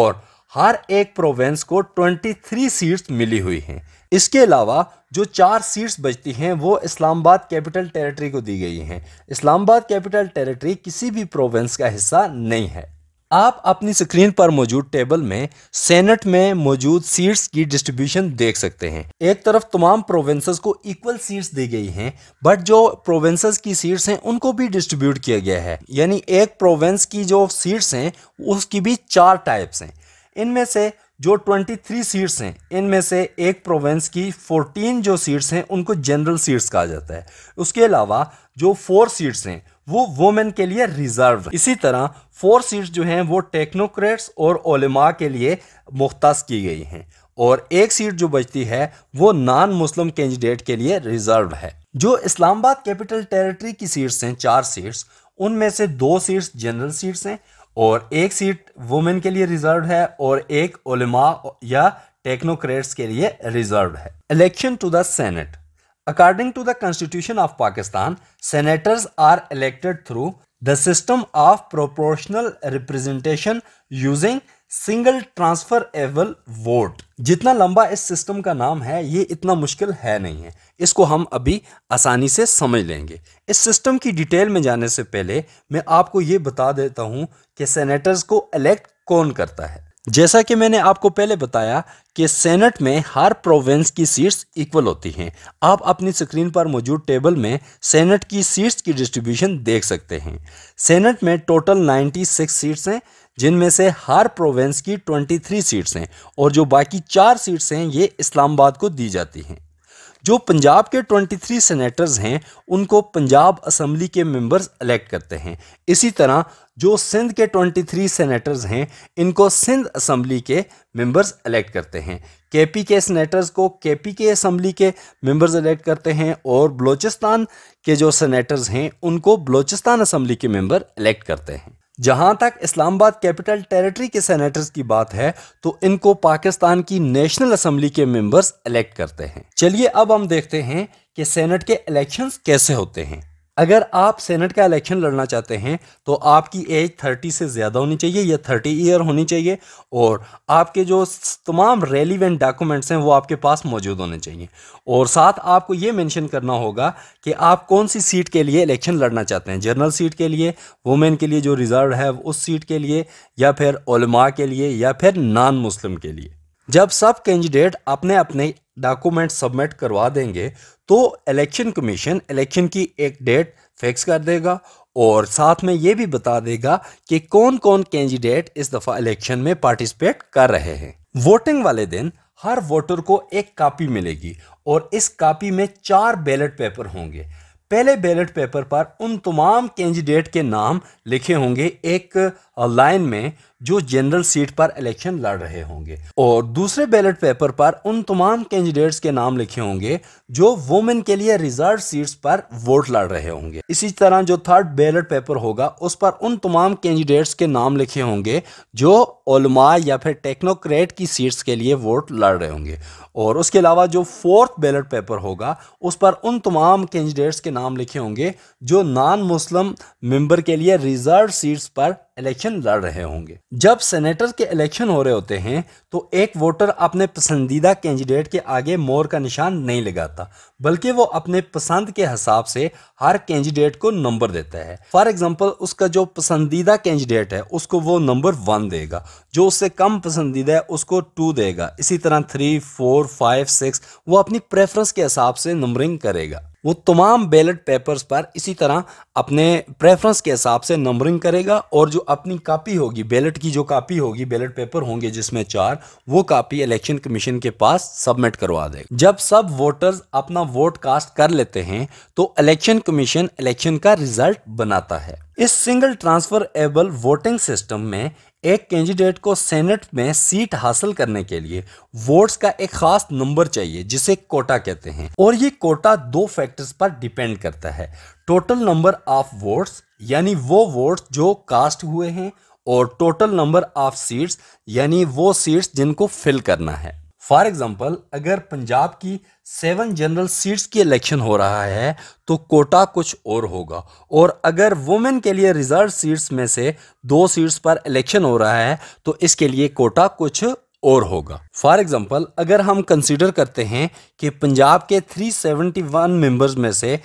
और हर एक प्रोविंस को 23 सीट्स मिली हुई हैं इसके अलावा जो चार सीट्स बचती हैं वो इस्लामाबाद कैपिटल टेरिटरी को दी गई हैं इस्लामाबाद कैपिटल टेरिटरी किसी भी प्रोविंस का हिस्सा नहीं है आप अपनी स्क्रीन पर मौजूद टेबल में सेनेट में मौजूद सीट्स की डिस्ट्रीब्यूशन देख सकते हैं एक तरफ तमाम प्रोविंसेस को इक्वल सीट्स दी गई हैं बट जो प्रोविंसेस की सीट्स हैं उनको भी डिस्ट्रीब्यूट किया गया है यानी एक प्रोविंस की जो सीट्स हैं उसकी भी चार टाइप्स हैं इनमें से जो 23 सीट्स हैं इनमें से एक प्रोविंस की 14 जो सीट्स हैं उनको जनरल सीट्स कहा जाता है उसके अलावा जो फोर सीट्स हैं वो वोमेन के लिए रिजर्व इसी तरह फोर सीट्स जो हैं वो टेक्नोक्रेट्स और ओलमा के लिए मुख्त की गई हैं और एक सीट जो बचती है वो नॉन मुस्लिम कैंडिडेट के लिए रिजर्व है जो इस्लामाबाद कैपिटल टेरिटरी की सीट्स हैं चार सीट्स उनमें से दो सीट्स जनरल सीट्स हैं और एक सीट वुमेन के लिए रिजर्व है और एक ओलमा या टेक्नोक्रेट्स के लिए रिजर्व है election to the senate according to the constitution of Pakistan senators are elected through the system of proportional representation using single transferable vote जितना लंबा इस सिस्टम का नाम है ये इतना मुश्किल है नहीं है इसको हम अभी आसानी से समझ लेंगे इस सिस्टम की डिटेल में जाने से पहले मैं आपको ये बता देता हूँ कि सेनेटर्स को इलेक्ट कौन करता है जैसा कि मैंने आपको पहले बताया कि सेनेट में हर प्रोविंस की सीट्स इक्वल होती हैं आप अपनी स्क्रीन पर मौजूद टेबल में सेनेट की सीट्स की डिस्ट्रीब्यूशन देख सकते हैं सेनेट में टोटल 96 सीट्स हैं जिनमें से हर प्रोविंस की 23 सीट्स हैं और जो बाकी चार सीट्स हैं ये इस्लामाबाद को दी जाती हैं जो पंजाब के 23 सेनेटर्स हैं उनको पंजाब असम्बली के मेंबर्स इलेक्ट करते हैं इसी तरह जो सिंध के 23 सेनेटर्स हैं इनको सिंध असम्बली के मेंबर्स इलेक्ट करते हैं केपी के सेनेटर्स को केपी के असम्बली के मेंबर्स इलेक्ट करते हैं और बलूचिस्तान के जो सेनेटर्स हैं उनको बलूचिस्तान असम्बली के मेंबर इलेक्ट करते हैं जहां तक इस्लामाबाद कैपिटल टेरिटरी के सेनेटर्स की बात है तो इनको पाकिस्तान की नेशनल असम्बली के मेंबर्स इलेक्ट करते हैं चलिए अब हम देखते हैं कि सेनेट के इलेक्शंस कैसे होते हैं अगर आप सेनेट का इलेक्शन लड़ना चाहते हैं तो आपकी एज 30 से ज़्यादा होनी चाहिए या 30 ईयर होनी चाहिए और आपके जो तमाम रेलिवेंट डॉक्यूमेंट्स हैं वो आपके पास मौजूद होने चाहिए और साथ आपको ये मेंशन करना होगा कि आप कौन सी सीट के लिए इलेक्शन लड़ना चाहते हैं जनरल सीट के लिए वुमेन के लिए जो रिज़र्व है उस सीट के लिए या फिर के लिए या फिर नान मुस्लिम के लिए जब सब कैंडिडेट अपने अपने डॉक्यूमेंट सबमिट करवा देंगे तो इलेक्शन कमीशन इलेक्शन की एक डेट फिक्स कर देगा और साथ में ये भी बता देगा कि कौन कौन कैंडिडेट इस दफ़ा इलेक्शन में पार्टिसिपेट कर रहे हैं वोटिंग वाले दिन हर वोटर को एक कापी मिलेगी और इस कापी में चार बैलेट पेपर होंगे पहले बैलेट पेपर पर उन तमाम कैंडिडेट के नाम लिखे होंगे एक लाइन में जो जनरल सीट पर इलेक्शन लड़ रहे होंगे और दूसरे बैलेट पेपर पर उन तमाम कैंडिडेट्स के नाम लिखे होंगे जो वोमेन के लिए रिजर्व सीट्स पर वोट लड़ रहे होंगे इसी तरह जो थर्ड बैलेट पेपर होगा उस पर उन तमाम कैंडिडेट्स के नाम लिखे होंगे जो ओलमा या फिर टेक्नोक्रेट की सीट्स के लिए वोट लड़ रहे होंगे और उसके अलावा जो फोर्थ बैलेट पेपर होगा उस पर उन तमाम कैंडिडेट्स के नाम लिखे होंगे जो नॉन मुस्लिम मेम्बर के लिए रिजर्व सीट्स पर इलेक्शन लड़ रहे होंगे जब सेनेटर के इलेक्शन हो रहे होते हैं तो एक वोटर अपने पसंदीदा कैंडिडेट के आगे मोर का निशान नहीं लगाता बल्कि वो अपने पसंद के हिसाब से हर कैंडिडेट को नंबर देता है फॉर एग्जाम्पल उसका जो पसंदीदा कैंडिडेट है उसको वो नंबर वन देगा जो उससे कम पसंदीदा है उसको टू देगा इसी तरह थ्री फोर फाइव सिक्स वो अपनी प्रेफरेंस के हिसाब से नंबरिंग करेगा वो तमाम बैलेट पेपर्स पर इसी तरह अपने प्रेफरेंस के हिसाब से नंबरिंग करेगा और जो अपनी कापी होगी बैलेट की जो कापी होगी बैलेट पेपर होंगे जिसमें चार वो कापी इलेक्शन कमीशन के पास सबमिट करवा देगा जब सब वोटर्स अपना वोट कास्ट कर लेते हैं तो इलेक्शन कमीशन इलेक्शन का रिजल्ट बनाता है इस single transferable voting system में एक कैंडिडेट को सेनेट में सीट हासिल करने के लिए वोट्स का एक खास नंबर चाहिए जिसे कोटा कहते हैं और ये कोटा दो फैक्टर्स पर डिपेंड करता है टोटल नंबर ऑफ वोट्स यानी वो वोट्स जो कास्ट हुए हैं और टोटल नंबर ऑफ सीट्स यानी वो सीट्स जिनको फिल करना है फॉर एग्जाम्पल अगर पंजाब की सेवन जनरल सीट्स की इलेक्शन हो रहा है तो कोटा कुछ और होगा और अगर वुमेन के लिए रिजर्व सीट्स में से दो सीट्स पर इलेक्शन हो रहा है तो इसके लिए कोटा कुछ और होगा फॉर एग्जाम्पल अगर हम कंसिडर करते हैं कि पंजाब के 371 मेंबर्स में से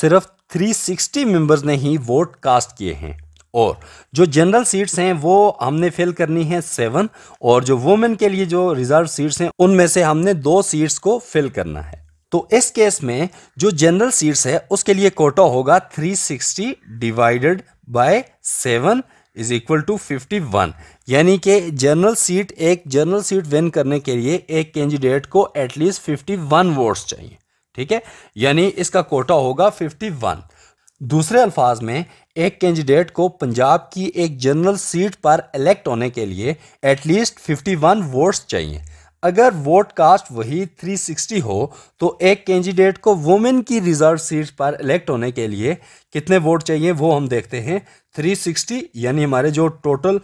सिर्फ 360 मेंबर्स ने ही वोट कास्ट किए हैं और जो जनरल सीट्स हैं वो हमने फिल करनी है सेवन और जो वुमेन के लिए जो रिजर्व सीट्स हैं उनमें से हमने दो सीट्स को फिल करना है तो इस केस में जो जनरल सीट्स है उसके लिए कोटा होगा 360 divided by seven is equal to 51 यानी कि जनरल सीट एक जनरल सीट विन करने के लिए एक कैंडिडेट को एटलीस्ट 51 वोट्स चाहिए ठीक है यानी इसका कोटा होगा वन दूसरे अल्फाज में एक कैंडिडेट को पंजाब की एक जनरल सीट पर इलेक्ट होने के लिए एटलीस्ट 51 वोट्स चाहिए अगर वोट कास्ट वही 360 हो तो एक कैंडिडेट को वुमेन की रिजर्व सीट पर इलेक्ट होने के लिए कितने वोट चाहिए वो हम देखते हैं 360 यानी हमारे जो टोटल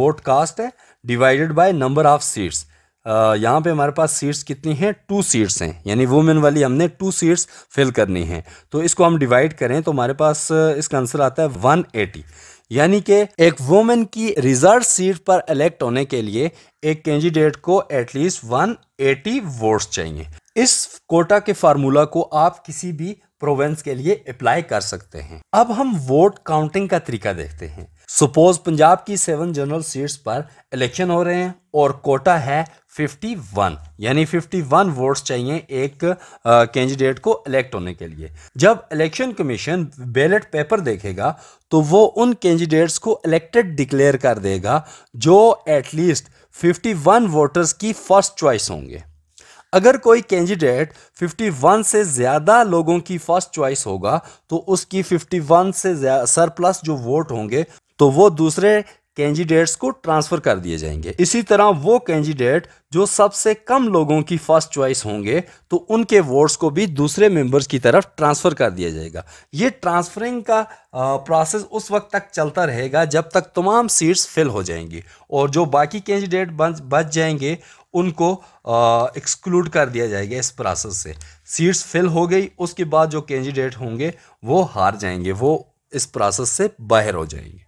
वोट कास्ट है divided by number of seats यहाँ पे हमारे पास सीट्स कितनी हैं टू सीट्स हैं यानी वुमेन वाली हमने टू सीट्स फिल करनी है तो इसको हम डिवाइड करें तो हमारे पास इसका आंसर आता है वन एटी यानी कि एक वुमेन की रिजर्व सीट पर इलेक्ट होने के लिए एक कैंडिडेट को एटलीस्ट वन एटी वोट्स चाहिए इस कोटा के फार्मूला को आप किसी भी प्रोवेंस के लिए अप्लाई कर सकते हैं अब हम वोट काउंटिंग का तरीका देखते हैं सपोज पंजाब की सेवन जनरल सीट्स पर इलेक्शन हो रहे हैं और कोटा है 51 यानी 51 वोट्स चाहिए एक कैंडिडेट को इलेक्ट होने के लिए जब इलेक्शन कमीशन बैलेट पेपर देखेगा तो वो उन कैंडिडेट्स को इलेक्टेड डिक्लेयर कर देगा जो एटलीस्ट 51 वोटर्स की फर्स्ट चॉइस होंगे अगर कोई कैंडिडेट 51 से ज़्यादा लोगों की फर्स्ट चॉइस होगा तो उसकी 51 से सरप्लस जो वोट होंगे तो वो दूसरे कैंडिडेट्स को ट्रांसफ़र कर दिए जाएंगे इसी तरह वो कैंडिडेट जो सबसे कम लोगों की फर्स्ट चॉइस होंगे तो उनके वोट्स को भी दूसरे मेंबर्स की तरफ ट्रांसफ़र कर दिया जाएगा ये ट्रांसफरिंग का प्रोसेस उस वक्त तक चलता रहेगा जब तक तमाम सीट्स फिल हो जाएंगी और जो बाकी कैंडिडेट बच जाएंगे उनको एक्सक्लूड कर दिया जाएगा इस प्रोसेस से सीट्स फिल हो गई उसके बाद जो कैंडिडेट होंगे वो हार जाएंगे वो इस प्रोसेस से बाहर हो जाएंगे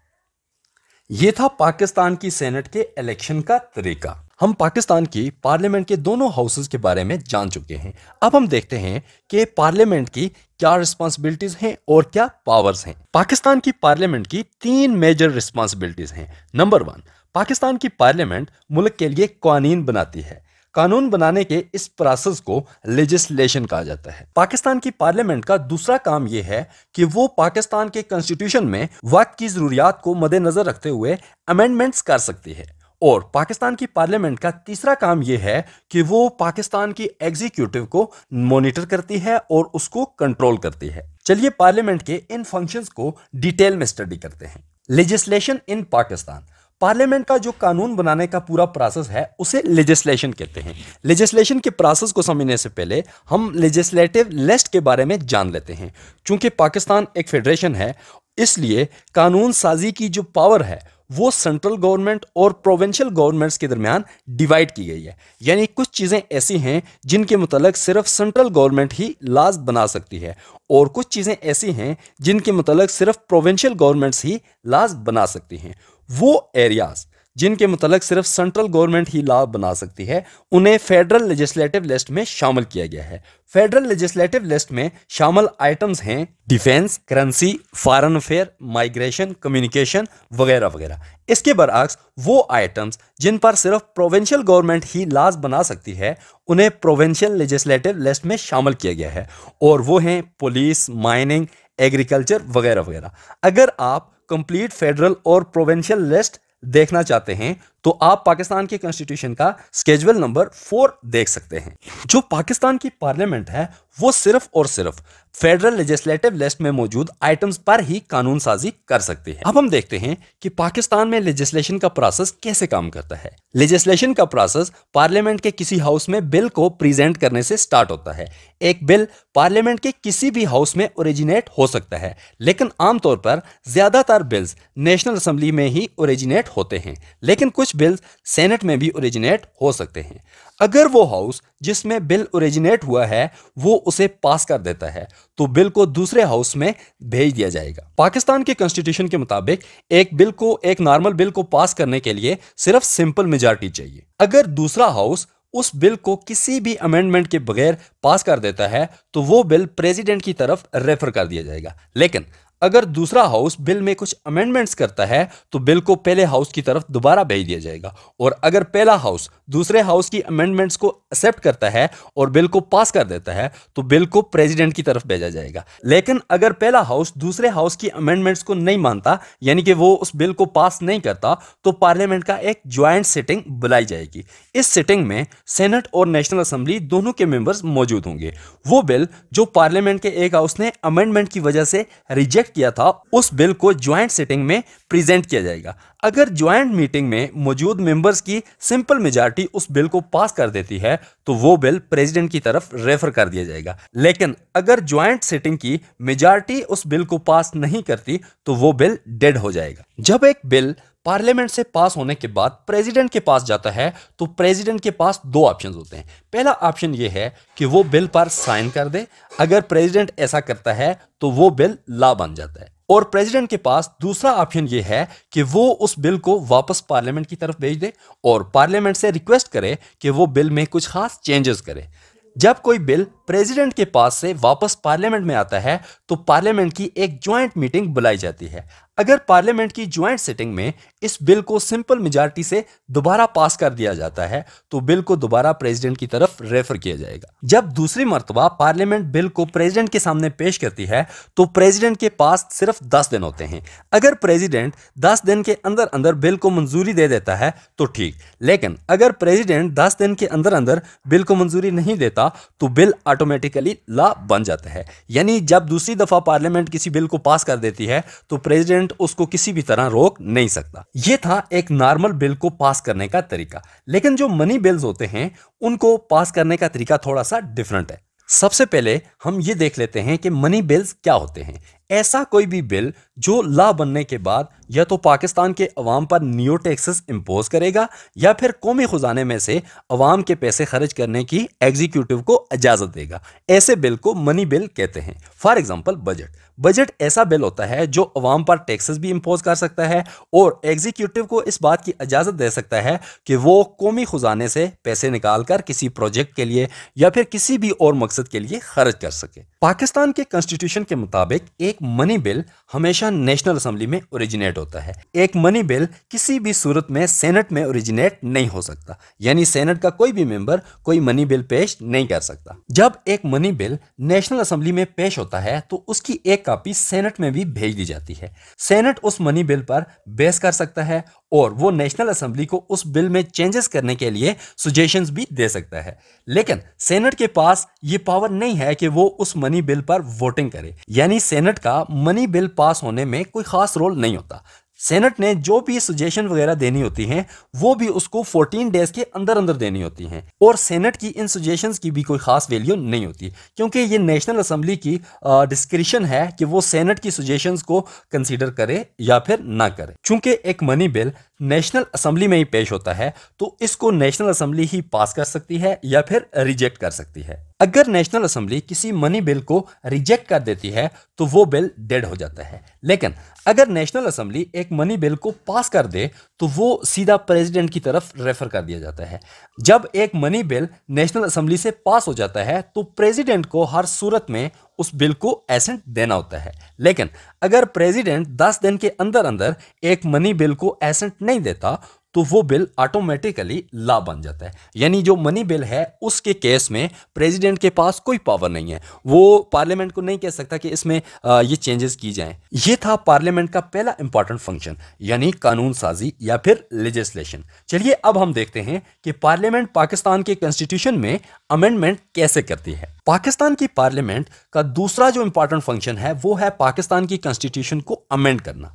ये था पाकिस्तान की सेनेट के इलेक्शन का तरीका हम पाकिस्तान की पार्लियामेंट के दोनों हाउसेस के बारे में जान चुके हैं अब हम देखते हैं कि पार्लियामेंट की क्या रिस्पॉन्सिबिलिटीज हैं और क्या पावर्स हैं पाकिस्तान की पार्लियामेंट की तीन मेजर रिस्पॉन्सिबिलिटीज हैं नंबर वन पाकिस्तान की पार्लियामेंट मुल्क के लिए कानून बनाती है कानून बनाने के इस प्रोसेस को लेजिस्लेशन कहा जाता है पाकिस्तान की पार्लियामेंट का दूसरा काम यह है कि वो पाकिस्तान के कॉन्स्टिट्यूशन में वक्त की जरूरियात को मद्देनजर रखते हुए अमेंडमेंट्स कर सकती है और पाकिस्तान की पार्लियामेंट का तीसरा काम यह है कि वो पाकिस्तान की एग्जीक्यूटिव को मॉनिटर करती है और उसको कंट्रोल करती है चलिए पार्लियामेंट के इन फंक्शंस को डिटेल में स्टडी करते हैं लेजिस्लेशन इन पाकिस्तान पार्लियामेंट का जो कानून बनाने का पूरा प्रोसेस है उसे लेजिस्लेशन कहते हैं लेजिस्लेशन के प्रोसेस को समझने से पहले हम लेजिस्लेटिव लिस्ट के बारे में जान लेते हैं क्योंकि पाकिस्तान एक फेडरेशन है इसलिए कानून साजी की जो पावर है वो सेंट्रल गवर्नमेंट और प्रोविंशियल गवर्नमेंट्स के दरमियान डिवाइड की गई है यानी कुछ चीज़ें ऐसी हैं जिनके मतलब सिर्फ सेंट्रल गवर्नमेंट ही लाज बना सकती है और कुछ चीज़ें ऐसी हैं जिनके मतलब सिर्फ प्रोविंशियल गवर्नमेंट्स ही लाज बना सकती हैं वो एरियाज जिनके मुतलक सिर्फ सेंट्रल गवर्नमेंट ही लॉ बना सकती है उन्हें फेडरल लेजिस्लेटिव लिस्ट में शामिल किया गया है फेडरल लेजिस्लेटिव लिस्ट में शामिल आइटम्स हैं defence currency foreign affair migration communication वगैरह वगैरह इसके बरक्स वो आइटम्स जिन पर सिर्फ प्रोविंशियल गवर्नमेंट ही लाज बना सकती है उन्हें प्रोविंशियल लेजिस्लेटिव लिस्ट में शामिल किया गया है और वो हैं पुलिस माइनिंग एग्रीकल्चर वगैरह वगैरह अगर आप कंप्लीट फेडरल और प्रोवेंशियल लिस्ट देखना चाहते हैं तो आप पाकिस्तान के कॉन्स्टिट्यूशन का स्केजुअल नंबर फोर देख सकते हैं जो पाकिस्तान की पार्लियामेंट है वो सिर्फ और सिर्फ फेडरल लेजिस्लेटिव लिस्ट में मौजूद आइटम्स पर ही कानून साजी कर सकती है अब हम देखते हैं कि पाकिस्तान में लेजिस्लेशन का प्रोसेस कैसे काम करता है लेजिस्लेशन का प्रोसेस पार्लियामेंट के किसी हाउस में बिल को प्रेजेंट करने से स्टार्ट होता है एक बिल पार्लियामेंट के किसी भी हाउस में ओरिजिनेट हो सकता है लेकिन आमतौर पर ज्यादातर बिल्स नेशनल असेंबली में ही ओरिजिनेट होते हैं लेकिन कुछ कुछ बिल्स सेनेट में भी ओरिजिनेट हो सकते हैं अगर वो हाउस जिसमें बिल ओरिजिनेट हुआ है वो उसे पास कर देता है तो बिल को दूसरे हाउस में भेज दिया जाएगा पाकिस्तान के कॉन्स्टिट्यूशन के मुताबिक एक बिल को एक नॉर्मल बिल को पास करने के लिए सिर्फ सिंपल मेजॉरिटी चाहिए अगर दूसरा हाउस उस बिल को किसी भी अमेंडमेंट के बगैर पास कर देता है तो वो बिल प्रेसिडेंट की तरफ रेफर कर दिया जाएगा लेकिन अगर दूसरा हाउस बिल में कुछ अमेंडमेंट्स करता है तो बिल को पहले हाउस की तरफ दोबारा भेज दिया जाएगा और अगर पहला हाउस दूसरे हाउस की अमेंडमेंट्स को एक्सेप्ट करता है और बिल को पास कर देता है तो बिल को प्रेसिडेंट की तरफ भेजा जाएगा लेकिन अगर पहला हाउस दूसरे हाउस की अमेंडमेंट्स को नहीं मानता यानी कि वो उस बिल को पास नहीं करता तो पार्लियामेंट का एक ज्वाइंट सिटिंग बुलाई जाएगी इस सिटिंग में सेनेट और नेशनल असेंबली दोनों के मेंबर्स मौजूद होंगे वो बिल जो पार्लियामेंट के एक हाउस ने अमेंडमेंट की वजह से रिजेक्ट किया था उस बिल को ज्वाइंट सिटिंग में प्रेजेंट किया जाएगा अगर ज्वाइंट मीटिंग में मौजूद मेंबर्स की सिंपल मेजॉरिटी उस बिल को पास कर देती है तो वो बिल प्रेसिडेंट की तरफ रेफर कर दिया जाएगा लेकिन अगर ज्वाइंट सिटिंग की मेजॉरिटी उस बिल को पास नहीं करती तो वो बिल डेड हो जाएगा जब एक बिल पार्लियामेंट से पास होने के बाद प्रेसिडेंट के पास जाता है तो प्रेसिडेंट के पास दो ऑप्शन होते हैं पहला ऑप्शन ये है कि वो बिल पर साइन कर दे अगर प्रेसिडेंट ऐसा करता है तो वो बिल ला बन जाता है और प्रेसिडेंट के पास दूसरा ऑप्शन ये है कि वो उस बिल को वापस पार्लियामेंट की तरफ भेज दे और पार्लियामेंट से रिक्वेस्ट करे कि वो बिल में कुछ खास चेंजेस करे जब कोई बिल प्रेसिडेंट के पास से वापस पार्लियामेंट में आता है तो पार्लियामेंट की एक ज्वाइंट मीटिंग बुलाई जाती है अगर पार्लियामेंट की ज्वाइंट सिटिंग में इस बिल को सिंपल मेजोरिटी से दोबारा पास कर दिया जाता है तो बिल को दोबारा प्रेसिडेंट की तरफ रेफर किया जाएगा जब दूसरी मरतबा पार्लियामेंट बिल को प्रेसिडेंट के सामने पेश करती है तो प्रेसिडेंट के पास सिर्फ दस दिन होते हैं अगर प्रेसिडेंट दस दिन के अंदर अंदर बिल को मंजूरी दे देता है तो ठीक लेकिन अगर प्रेजिडेंट दस दिन के अंदर अंदर बिल को मंजूरी नहीं देता तो बिल ऑटोमेटिकली ला बन जाता है यानी जब दूसरी दफा पार्लियामेंट किसी बिल को पास कर देती है तो प्रेजिडेंट गवर्नमेंट उसको किसी भी तरह रोक नहीं सकता ये था एक नॉर्मल बिल को पास करने का तरीका लेकिन जो मनी बिल्स होते हैं उनको पास करने का तरीका थोड़ा सा डिफरेंट है सबसे पहले हम ये देख लेते हैं कि मनी बिल्स क्या होते हैं ऐसा कोई भी बिल जो ला बनने के बाद या तो पाकिस्तान के अवाम पर न्यू टैक्सेस इम्पोज करेगा या फिर कौमी ख़जाने में से अवाम के पैसे खर्च करने की एग्जीक्यूटिव को इजाज़त देगा ऐसे बिल को मनी बिल कहते हैं फॉर एग्ज़ाम्पल बजट बजट ऐसा बिल होता है जो अवाम पर टैक्सेस भी इम्पोज कर सकता है और एग्जीक्यूटिव को इस बात की इजाज़त दे सकता है कि वो कौमी ख़जाने से पैसे निकाल कर किसी प्रोजेक्ट के लिए या फिर किसी भी और मकसद के लिए खर्च कर सके पाकिस्तान के कॉन्स्टिट्यूशन के मुताबिक एक मनी बिल हमेशा नेशनल असेंबली में ओरिजिनेट होता है एक मनी बिल किसी भी सूरत में सेनेट में ओरिजिनेट नहीं हो सकता यानी सेनेट का कोई भी मेंबर कोई मनी बिल पेश नहीं कर सकता जब एक मनी बिल नेशनल असेंबली में पेश होता है तो उसकी एक कापी सेनेट में भी भेज दी जाती है सेनेट उस मनी बिल पर बेस कर सकता है और वो नेशनल असेंबली को उस बिल में चेंजेस करने के लिए सुजेशन भी दे सकता है लेकिन सेनेट के पास ये पावर नहीं है कि वो उस मनी बिल पर वोटिंग करे यानी सेनेट का मनी बिल पास होने में कोई खास रोल नहीं होता सेनेट ने जो भी सुजेशन वगैरह देनी होती हैं वो भी उसको 14 डेज के अंदर अंदर देनी होती हैं और सेनेट की इन सुजेशन की भी कोई खास वैल्यू नहीं होती क्योंकि ये नेशनल असम्बली की डिस्क्रिशन है कि वो सेनेट की सुजेशन को कंसिडर करे या फिर ना करे चूंकि एक मनी बिल नेशनल असम्बली में ही पेश होता है तो इसको नेशनल असम्बली ही पास कर सकती है या फिर रिजेक्ट कर सकती है अगर नेशनल असेंबली किसी मनी बिल को रिजेक्ट कर देती है तो वो बिल डेड हो जाता है लेकिन अगर नेशनल असेंबली एक मनी बिल को पास कर दे तो वो सीधा प्रेसिडेंट की तरफ रेफर कर दिया जाता है जब एक मनी बिल नेशनल असेंबली से पास हो जाता है तो प्रेसिडेंट को हर सूरत में उस बिल को एसेंट देना होता है लेकिन अगर प्रेसिडेंट 10 दिन के अंदर अंदर एक मनी बिल को एसेंट नहीं देता तो वो बिल ऑटोमेटिकली ला बन जाता है यानी जो मनी बिल है उसके केस में प्रेसिडेंट के पास कोई पावर नहीं है वो पार्लियामेंट को नहीं कह सकता कि इसमें ये चेंजेस की जाएं ये था पार्लियामेंट का पहला इंपॉर्टेंट फंक्शन यानी कानून साजी या फिर लेजिस्लेशन चलिए अब हम देखते हैं कि पार्लियामेंट पाकिस्तान के कॉन्स्टिट्यूशन में अमेंडमेंट कैसे करती है पाकिस्तान की पार्लियामेंट का दूसरा जो इंपॉर्टेंट फंक्शन है वो है पाकिस्तान की कॉन्स्टिट्यूशन को अमेंड करना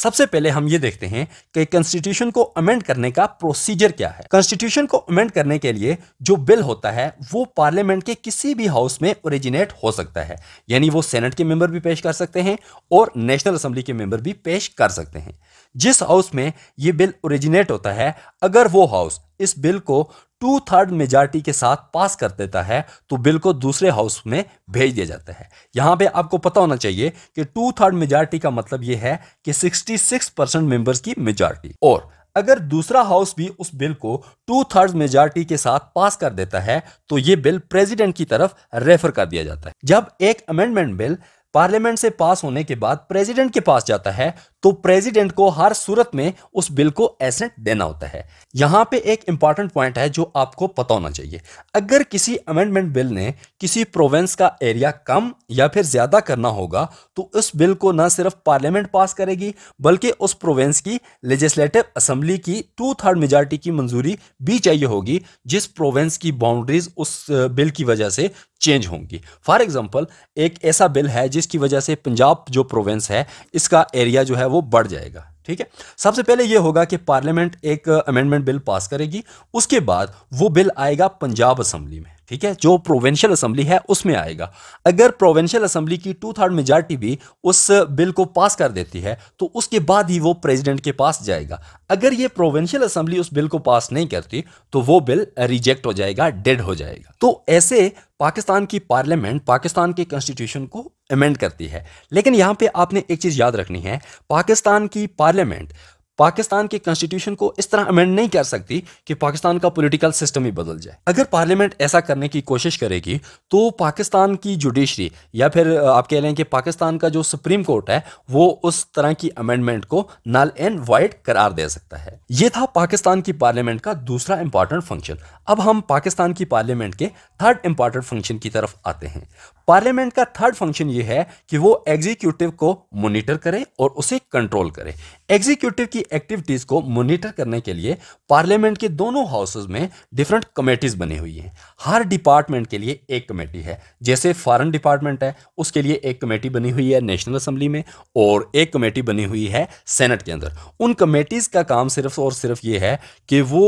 सबसे पहले हम ये देखते हैं कि कॉन्स्टिट्यूशन को अमेंड करने का प्रोसीजर क्या है कॉन्स्टिट्यूशन को अमेंड करने के लिए जो बिल होता है वो पार्लियामेंट के किसी भी हाउस में ओरिजिनेट हो सकता है यानी वो सेनेट के मेंबर भी पेश कर सकते हैं और नेशनल असेंबली के मेंबर भी पेश कर सकते हैं जिस हाउस में ये बिल ओरिजिनेट होता है अगर वो हाउस इस बिल को टू थर्ड मेजॉरिटी के साथ पास कर देता है तो बिल को दूसरे हाउस में भेज दिया जाता है यहाँ पे आपको पता होना चाहिए कि टू थर्ड मेजॉरिटी का मतलब यह है कि 66 परसेंट मेंबर्स की मेजॉरिटी और अगर दूसरा हाउस भी उस बिल को टू थर्ड मेजॉरिटी के साथ पास कर देता है तो ये बिल प्रेजिडेंट की तरफ रेफर कर दिया जाता है जब एक अमेंडमेंट बिल पार्लियामेंट से पास होने के बाद प्रेसिडेंट के पास जाता है तो प्रेसिडेंट को हर सूरत में उस बिल को एसेंट देना होता है यहां पे एक इंपॉर्टेंट पॉइंट है जो आपको पता होना चाहिए अगर किसी अमेंडमेंट बिल ने किसी प्रोविंस का एरिया कम या फिर ज्यादा करना होगा तो उस बिल को ना सिर्फ पार्लियामेंट पास करेगी बल्कि उस प्रोविंस की लेजिस्लेटिव असेंबली की टू थर्ड मेजॉरिटी की मंजूरी भी चाहिए होगी जिस प्रोविंस की बाउंड्रीज उस बिल की वजह से चेंज होंगी फॉर एग्जाम्पल एक ऐसा बिल है जिसकी वजह से पंजाब जो प्रोविंस है इसका एरिया जो है वो बढ़ जाएगा ठीक है सबसे पहले ये होगा कि पार्लियामेंट एक अमेंडमेंट बिल पास करेगी उसके बाद वो बिल आएगा पंजाब असम्बली में ठीक है जो प्रोवेंशियल असेंबली है उसमें आएगा अगर प्रोवेंशियल असेंबली की टू थर्ड मेजॉरिटी भी उस बिल को पास कर देती है तो उसके बाद ही वो प्रेसिडेंट के पास जाएगा अगर ये प्रोवेंशियल असेंबली उस बिल को पास नहीं करती तो वो बिल रिजेक्ट हो जाएगा डेड हो जाएगा तो ऐसे पाकिस्तान की पार्लियामेंट पाकिस्तान के कॉन्स्टिट्यूशन को अमेंड करती है लेकिन यहाँ पे आपने एक चीज़ याद रखनी है पाकिस्तान की पार्लियामेंट पाकिस्तान के कॉन्स्टिट्यूशन को इस तरह अमेंड नहीं कर सकती कि पाकिस्तान का पॉलिटिकल सिस्टम ही बदल जाए अगर पार्लियामेंट ऐसा करने की कोशिश करेगी तो पाकिस्तान की जुडिशरी या फिर आप कह लें कि पाकिस्तान का जो सुप्रीम कोर्ट है वो उस तरह की अमेंडमेंट को नल एंड वाइट करार दे सकता है ये था पाकिस्तान की पार्लियामेंट का दूसरा इंपॉर्टेंट फंक्शन अब हम पाकिस्तान की पार्लियामेंट के थर्ड इंपॉर्टेंट फंक्शन की तरफ आते हैं पार्लियामेंट का थर्ड फंक्शन ये है कि वो एग्जीक्यूटिव को मोनिटर करे और उसे कंट्रोल करे एग्जीक्यूटिव की एक्टिविटीज को मॉनिटर करने के लिए पार्लियामेंट के दोनों हाउसेज में डिफरेंट कमेटीज बनी हुई हैं हर डिपार्टमेंट के लिए एक कमेटी है जैसे फॉरेन डिपार्टमेंट है उसके लिए एक कमेटी बनी हुई है नेशनल असम्बली में और एक कमेटी बनी हुई है सेनेट के अंदर उन कमेटीज का काम सिर्फ और सिर्फ ये है कि वो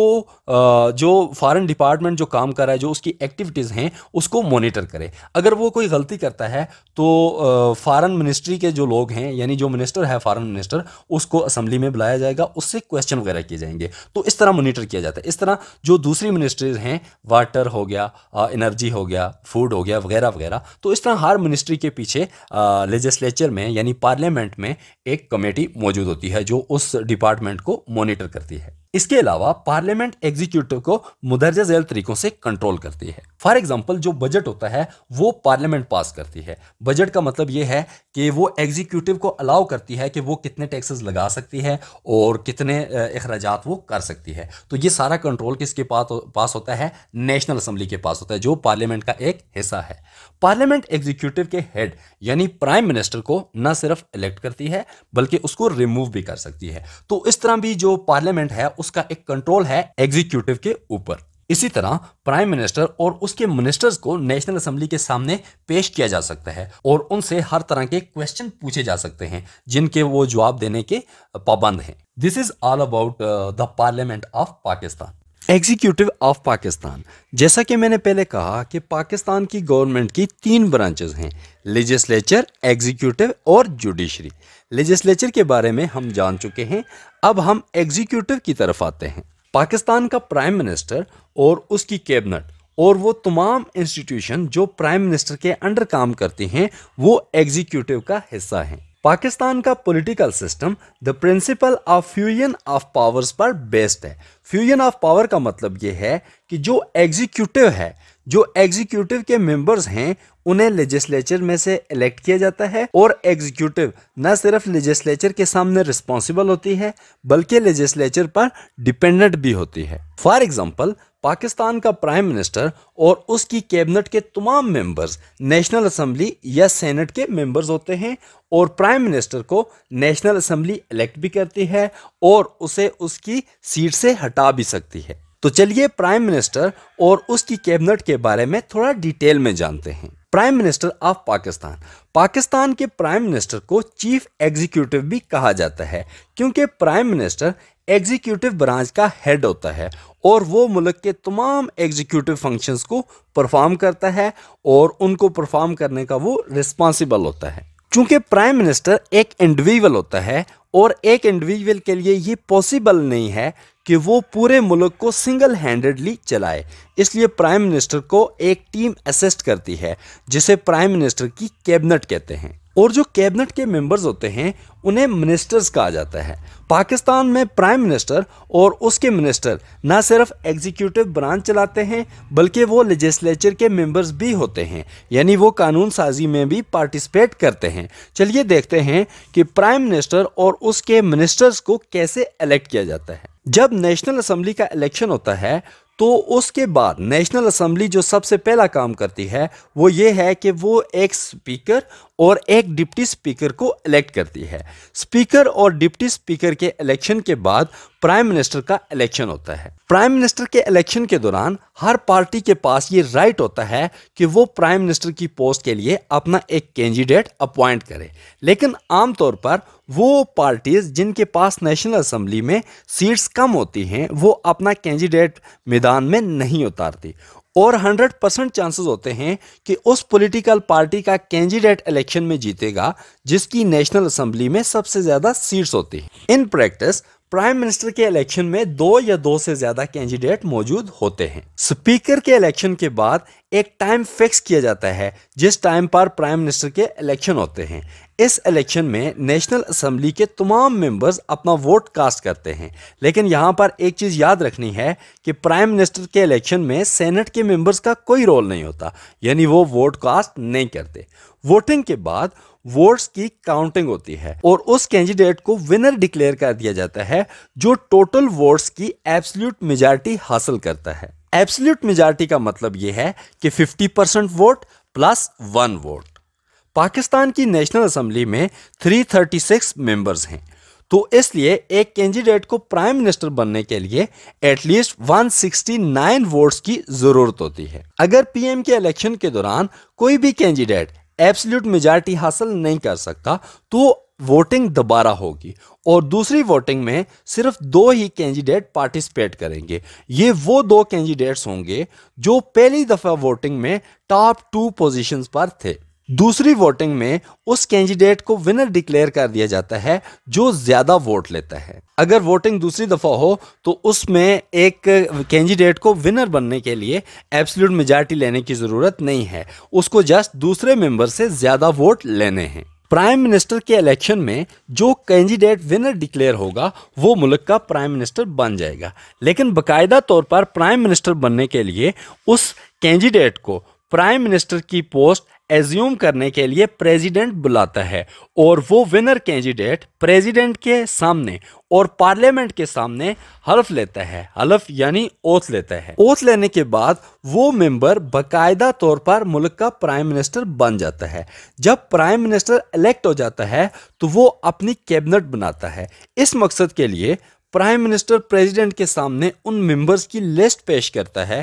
जो फ़ॉरन डिपार्टमेंट जो काम कर रहा है जो उसकी एक्टिविटीज हैं उसको मोनिटर करे अगर वो कोई गलती करता है तो फॉरन मिनिस्ट्री के जो लोग हैं यानी जो मिनिस्टर है फॉरन मिनिस्टर उसको असेंबली में बुलाया जाएगा उससे क्वेश्चन वगैरह किए जाएंगे तो इस तरह मोनिटर किया जाता है इस तरह जो दूसरी मिनिस्ट्रीज हैं वाटर हो गया एनर्जी हो गया फूड हो गया वगैरह वगैरह तो इस तरह हर मिनिस्ट्री के पीछे लेजिस्लेचर में यानी पार्लियामेंट में एक कमेटी मौजूद होती है जो उस डिपार्टमेंट को मोनिटर करती है इसके अलावा पार्लियामेंट एग्जीक्यूटिव को मुदरजा झेल तरीकों से कंट्रोल करती है फॉर एग्जाम्पल जो बजट होता है वो पार्लियामेंट पास करती है बजट का मतलब ये है कि वो एग्जीक्यूटिव को अलाउ करती है कि वो कितने टैक्सेस लगा सकती है और कितने अखराज वो कर सकती है तो ये सारा कंट्रोल किसके पास होता है नेशनल असम्बली के पास होता है जो पार्लियामेंट का एक हिस्सा है पार्लियामेंट एग्जीक्यूटिव के हेड यानी प्राइम मिनिस्टर को न सिर्फ इलेक्ट करती है बल्कि उसको रिमूव भी कर सकती है तो इस तरह भी जो पार्लियामेंट है उसका एक कंट्रोल है एग्जीक्यूटिव के ऊपर इसी तरह प्राइम मिनिस्टर और उसके मिनिस्टर्स को नेशनल असेंबली के सामने पेश किया जा सकता है और उनसे हर तरह के क्वेश्चन पूछे जा सकते हैं जिनके वो जवाब देने के पाबंद हैं this is all about the parliament of Pakistan executive of Pakistan जैसा कि मैंने पहले कहा कि पाकिस्तान की गवर्नमेंट की तीन ब्रांचेस हैं लेजिस्लेचर एग्जीक्यूटिव और जुडिशरी लेजिस्लेचर के बारे में हम जान चुके हैं अब हम एग्जीक्यूटिव की तरफ आते हैं पाकिस्तान का प्राइम मिनिस्टर और उसकी कैबिनेट और वो तमाम इंस्टीट्यूशन जो प्राइम मिनिस्टर के अंडर काम करती हैं वो एग्जीक्यूटिव का हिस्सा हैं पाकिस्तान का political system the principle of fusion of powers पर बेस्ड है फ्यूजन ऑफ पावर का मतलब ये है कि जो एग्जीक्यूटिव है जो एग्जीक्यूटिव के मेंबर्स हैं उन्हें लेजिस्लेचर में से इलेक्ट किया जाता है और एग्जीक्यूटिव न सिर्फ लेजिस्लेचर के सामने रिस्पॉन्सिबल होती है बल्कि लेजिस्लेचर पर डिपेंडेंट भी होती है फॉर एग्जाम्पल पाकिस्तान का प्राइम मिनिस्टर और उसकी कैबिनेट के तमाम मेंबर्स नेशनल असम्बली या सेनेट के मेंबर्स होते हैं और प्राइम मिनिस्टर को नेशनल असम्बली इलेक्ट भी करती है और उसे उसकी सीट से हटा भी सकती है तो चलिए प्राइम मिनिस्टर और उसकी कैबिनेट के बारे में थोड़ा डिटेल में जानते हैं prime minister of Pakistan Pakistan के प्राइम मिनिस्टर को चीफ एग्जीक्यूटिव भी कहा जाता है क्योंकि प्राइम मिनिस्टर एग्जीक्यूटिव ब्रांच का हेड होता है और वो मुल्क के तमाम एग्जीक्यूटिव फंक्शंस को परफॉर्म करता है और उनको परफॉर्म करने का वो रिस्पॉन्सिबल होता है चूंकि प्राइम मिनिस्टर एक इंडिविजुअल होता है और एक इंडिविजुअल के लिए ये पॉसिबल नहीं है कि वो पूरे मुल्क को सिंगल हैंडेडली चलाए इसलिए प्राइम मिनिस्टर को एक टीम असिस्ट करती है जिसे प्राइम मिनिस्टर की कैबिनेट कहते हैं और जो कैबिनेट के मेंबर्स होते हैं उन्हें मिनिस्टर्स कहा जाता है पाकिस्तान में प्राइम मिनिस्टर और उसके मिनिस्टर न सिर्फ एग्जीक्यूटिव ब्रांच चलाते हैं बल्कि वो लेजिस्लेचर के मेंबर्स भी होते हैं यानी वो कानून साजी में भी पार्टिसिपेट करते हैं चलिए देखते हैं कि प्राइम मिनिस्टर और उसके मिनिस्टर्स को कैसे इलेक्ट किया जाता है जब नेशनल असम्बली का इलेक्शन होता है तो उसके बाद नेशनल असम्बली जो सबसे पहला काम करती है वो ये है कि वो एक स्पीकर और एक डिप्टी स्पीकर को इलेक्ट करती है स्पीकर और डिप्टी स्पीकर के इलेक्शन के बाद प्राइम मिनिस्टर का इलेक्शन होता है प्राइम मिनिस्टर के इलेक्शन के दौरान हर पार्टी के पास ये राइट होता है कि वो प्राइम मिनिस्टर की पोस्ट के लिए अपना एक कैंडिडेट अपॉइंट करे लेकिन आमतौर पर वो पार्टीज जिनके पास नेशनल असम्बली में सीट्स कम होती हैं वो अपना कैंडिडेट मैदान में नहीं उतारती और 100 परसेंट चांसेस होते हैं कि उस पॉलिटिकल पार्टी का कैंडिडेट इलेक्शन में जीतेगा जिसकी नेशनल असेंबली में सबसे ज़्यादा सीट्स होती हैं इन प्रैक्टिस प्राइम मिनिस्टर के इलेक्शन में दो या दो से ज्यादा कैंडिडेट मौजूद होते हैं स्पीकर के इलेक्शन के बाद एक टाइम फिक्स किया जाता है जिस टाइम पर प्राइम मिनिस्टर के इलेक्शन होते हैं इस इलेक्शन में नेशनल असम्बली के तमाम मेंबर्स अपना वोट कास्ट करते हैं लेकिन यहाँ पर एक चीज़ याद रखनी है कि प्राइम मिनिस्टर के इलेक्शन में सेनेट के मेंबर्स का कोई रोल नहीं होता यानी वो वोट कास्ट नहीं करते वोटिंग के बाद वोट्स की काउंटिंग होती है और उस कैंडिडेट को विनर डिक्लेयर कर दिया जाता है जो टोटल वोट्स की एब्सल्यूट मेजॉरिटी हासिल करता है एब्सल्यूट मेजॉरिटी का मतलब यह है कि 50 percent vote plus one vote Pakistan की नेशनल असम्बली में 336 मेंबर्स हैं तो इसलिए एक कैंडिडेट को प्राइम मिनिस्टर बनने के लिए एटलीस्ट 169 वोट्स की जरूरत होती है अगर पीएम के इलेक्शन के दौरान कोई भी कैंडिडेट एब्सोल्यूट मेजॉरिटी हासिल नहीं कर सकता तो वोटिंग दोबारा होगी और दूसरी वोटिंग में सिर्फ दो ही कैंडिडेट पार्टिसिपेट करेंगे ये वो दो कैंडिडेट्स होंगे जो पहली दफ़ा वोटिंग में टॉप टू पोजीशंस पर थे दूसरी वोटिंग में उस कैंडिडेट को विनर डिक्लेयर कर दिया जाता है जो ज्यादा वोट लेता है अगर वोटिंग दूसरी दफा हो तो उसमें एक कैंडिडेट को विनर बनने के लिए एब्सोल्यूट मेजॉरिटी लेने की जरूरत नहीं है उसको जस्ट दूसरे मेंबर से ज्यादा वोट लेने हैं प्राइम मिनिस्टर के इलेक्शन में जो कैंडिडेट विनर डिक्लेयर होगा वो मुल्क का प्राइम मिनिस्टर बन जाएगा लेकिन बकायदा तौर पर प्राइम मिनिस्टर बनने के लिए उस कैंडिडेट को प्राइम मिनिस्टर की पोस्ट एज्यूम करने के लिए प्रेसिडेंट बुलाता है और वो विनर कैंडिडेट प्रेसिडेंट के सामने और पार्लियामेंट के सामने हल्फ लेता है हल्फ यानी ओथ लेता है ओथ लेने के बाद वो मेंबर बकायदा तौर पर मुल्क का प्राइम मिनिस्टर बन जाता है जब प्राइम मिनिस्टर इलेक्ट हो जाता है तो वो अपनी कैबिनेट बनाता है इस मकसद के लिए प्राइम मिनिस्टर प्रेसिडेंट के सामने उन मेंबर्स की लिस्ट पेश करता है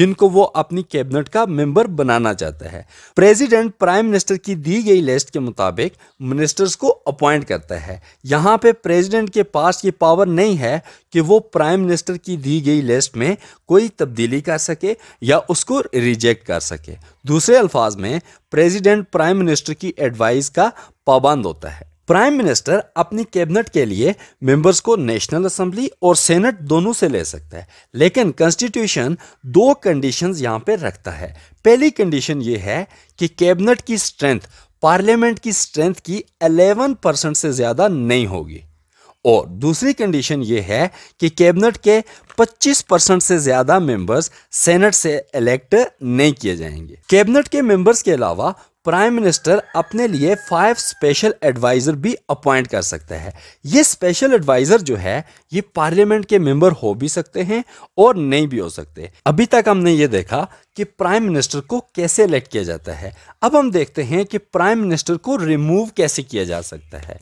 जिनको वो अपनी कैबिनेट का मेंबर बनाना चाहता है प्रेसिडेंट प्राइम मिनिस्टर की दी गई लिस्ट के मुताबिक मिनिस्टर्स को अपॉइंट करता है यहाँ पे प्रेसिडेंट के पास ये पावर नहीं है कि वो प्राइम मिनिस्टर की दी गई लिस्ट में कोई तब्दीली कर सके या उसको रिजेक्ट कर सके दूसरे अल्फाज में प्रेजिडेंट प्राइम मिनिस्टर की एडवाइस का पाबंद होता है प्राइम मिनिस्टर अपनी कैबिनेट के लिए मेंबर्स को नेशनल असेंबली और सेनेट दोनों से ले सकता है लेकिन कॉन्स्टिट्यूशन दो कंडीशंस यहाँ पे रखता है पहली कंडीशन ये है कि कैबिनेट की स्ट्रेंथ पार्लियामेंट की स्ट्रेंथ की 11 परसेंट से ज़्यादा नहीं होगी और दूसरी कंडीशन ये है कि कैबिनेट के 25 परसेंट से ज़्यादा मेंबर्स सेनेट से इलेक्ट नहीं किए जाएंगे कैबिनेट के मेंबर्स के अलावा प्राइम मिनिस्टर अपने लिए फाइव स्पेशल एडवाइज़र भी अपॉइंट कर सकता है ये स्पेशल एडवाइज़र जो है ये पार्लियामेंट के मेंबर हो भी सकते हैं और नहीं भी हो सकते अभी तक हमने ये देखा कि प्राइम मिनिस्टर को कैसे इलेक्ट किया जाता है अब हम देखते हैं कि प्राइम मिनिस्टर को रिमूव कैसे किया जा सकता है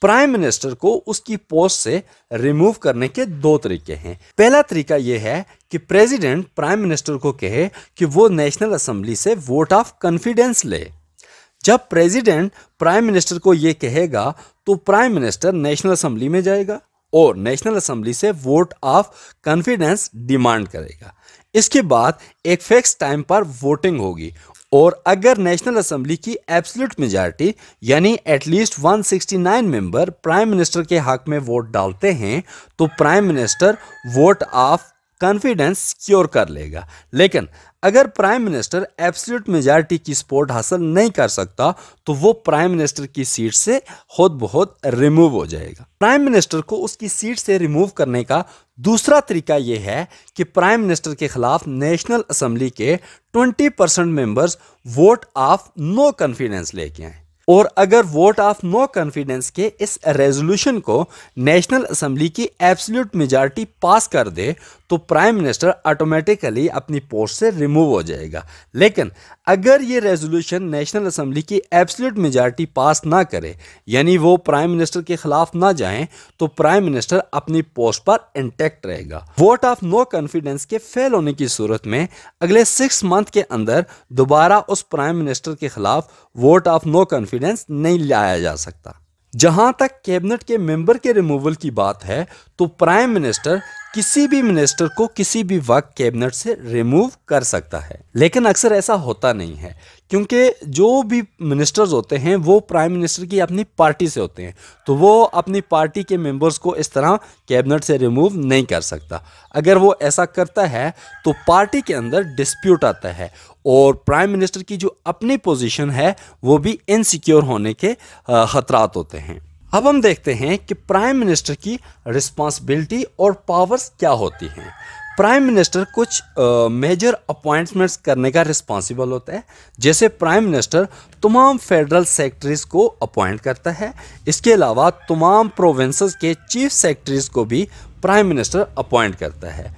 प्राइम मिनिस्टर को उसकी पोस्ट से रिमूव करने के दो तरीके हैं पहला तरीका यह है कि प्रेसिडेंट प्राइम मिनिस्टर को कहे कि वो नेशनल असेंबली से वोट ऑफ कॉन्फिडेंस ले जब प्रेसिडेंट प्राइम मिनिस्टर को ये कहेगा तो प्राइम मिनिस्टर नेशनल असेंबली में जाएगा और नेशनल असम्बली से वोट ऑफ कॉन्फिडेंस डिमांड करेगा इसके बाद एक फिक्स टाइम पर वोटिंग होगी और अगर नेशनल असम्बली की एब्सोल्यूट मेजॉरिटी यानी एटलीस्ट 169 मेंबर प्राइम मिनिस्टर के हक में वोट डालते हैं तो prime minister vote of confidence secure कर लेगा लेकिन अगर प्राइम मिनिस्टर एब्सोल्यूट मेजॉरिटी की सपोर्ट हासिल नहीं कर सकता तो वो प्राइम मिनिस्टर की सीट से खुद बहुत रिमूव हो जाएगा प्राइम मिनिस्टर को उसकी सीट से रिमूव करने का दूसरा तरीका यह है कि प्राइम मिनिस्टर के खिलाफ नेशनल असम्बली के 20 percent members vote of no confidence लेके आए और अगर वोट ऑफ नो कॉन्फिडेंस के इस रेजोल्यूशन को नेशनल असम्बली की एब्सोल्यूट मेजॉरिटी पास कर दे तो प्राइम मिनिस्टर ऑटोमेटिकली अपनी पोस्ट से रिमूव हो जाएगा लेकिन अगर ये रेजोल्यूशन नेशनल असम्बली की एब्सोल्यूट मेजॉरिटी पास ना करे यानी वो प्राइम मिनिस्टर के खिलाफ ना जाएं तो प्राइम मिनिस्टर अपनी पोस्ट पर इंटेक्ट रहेगा वोट ऑफ नो कॉन्फिडेंस के फेल होने की सूरत में अगले सिक्स मंथ के अंदर दोबारा उस प्राइम मिनिस्टर के खिलाफ वोट ऑफ नो कॉन्फिडेंस नहीं लाया जा सकता जहां तक कैबिनेट के मेंबर के रिमूवल की बात है तो प्राइम मिनिस्टर किसी भी मिनिस्टर को किसी भी वक्त कैबिनेट से रिमूव कर सकता है लेकिन अक्सर ऐसा होता नहीं है क्योंकि जो भी मिनिस्टर्स होते हैं वो प्राइम मिनिस्टर की अपनी पार्टी से होते हैं तो वो अपनी पार्टी के मेंबर्स को इस तरह कैबिनेट से रिमूव नहीं कर सकता अगर वो ऐसा करता है तो पार्टी के अंदर डिस्प्यूट आता है और प्राइम मिनिस्टर की जो अपनी पोजीशन है वो भी इनसिक्योर होने के ख़तरात होते हैं अब हम देखते हैं कि प्राइम मिनिस्टर की रिस्पॉन्सिबिलिटी और पावर्स क्या होती हैं प्राइम मिनिस्टर कुछ मेजर अपॉइंटमेंट्स करने का रिस्पॉन्सिबल होता है जैसे प्राइम मिनिस्टर तमाम फेडरल सेक्रेटरीज को अपॉइंट करता है इसके अलावा तमाम प्रोविंसेस के चीफ सेक्रेटरीज को भी प्राइम मिनिस्टर अपॉइंट करता है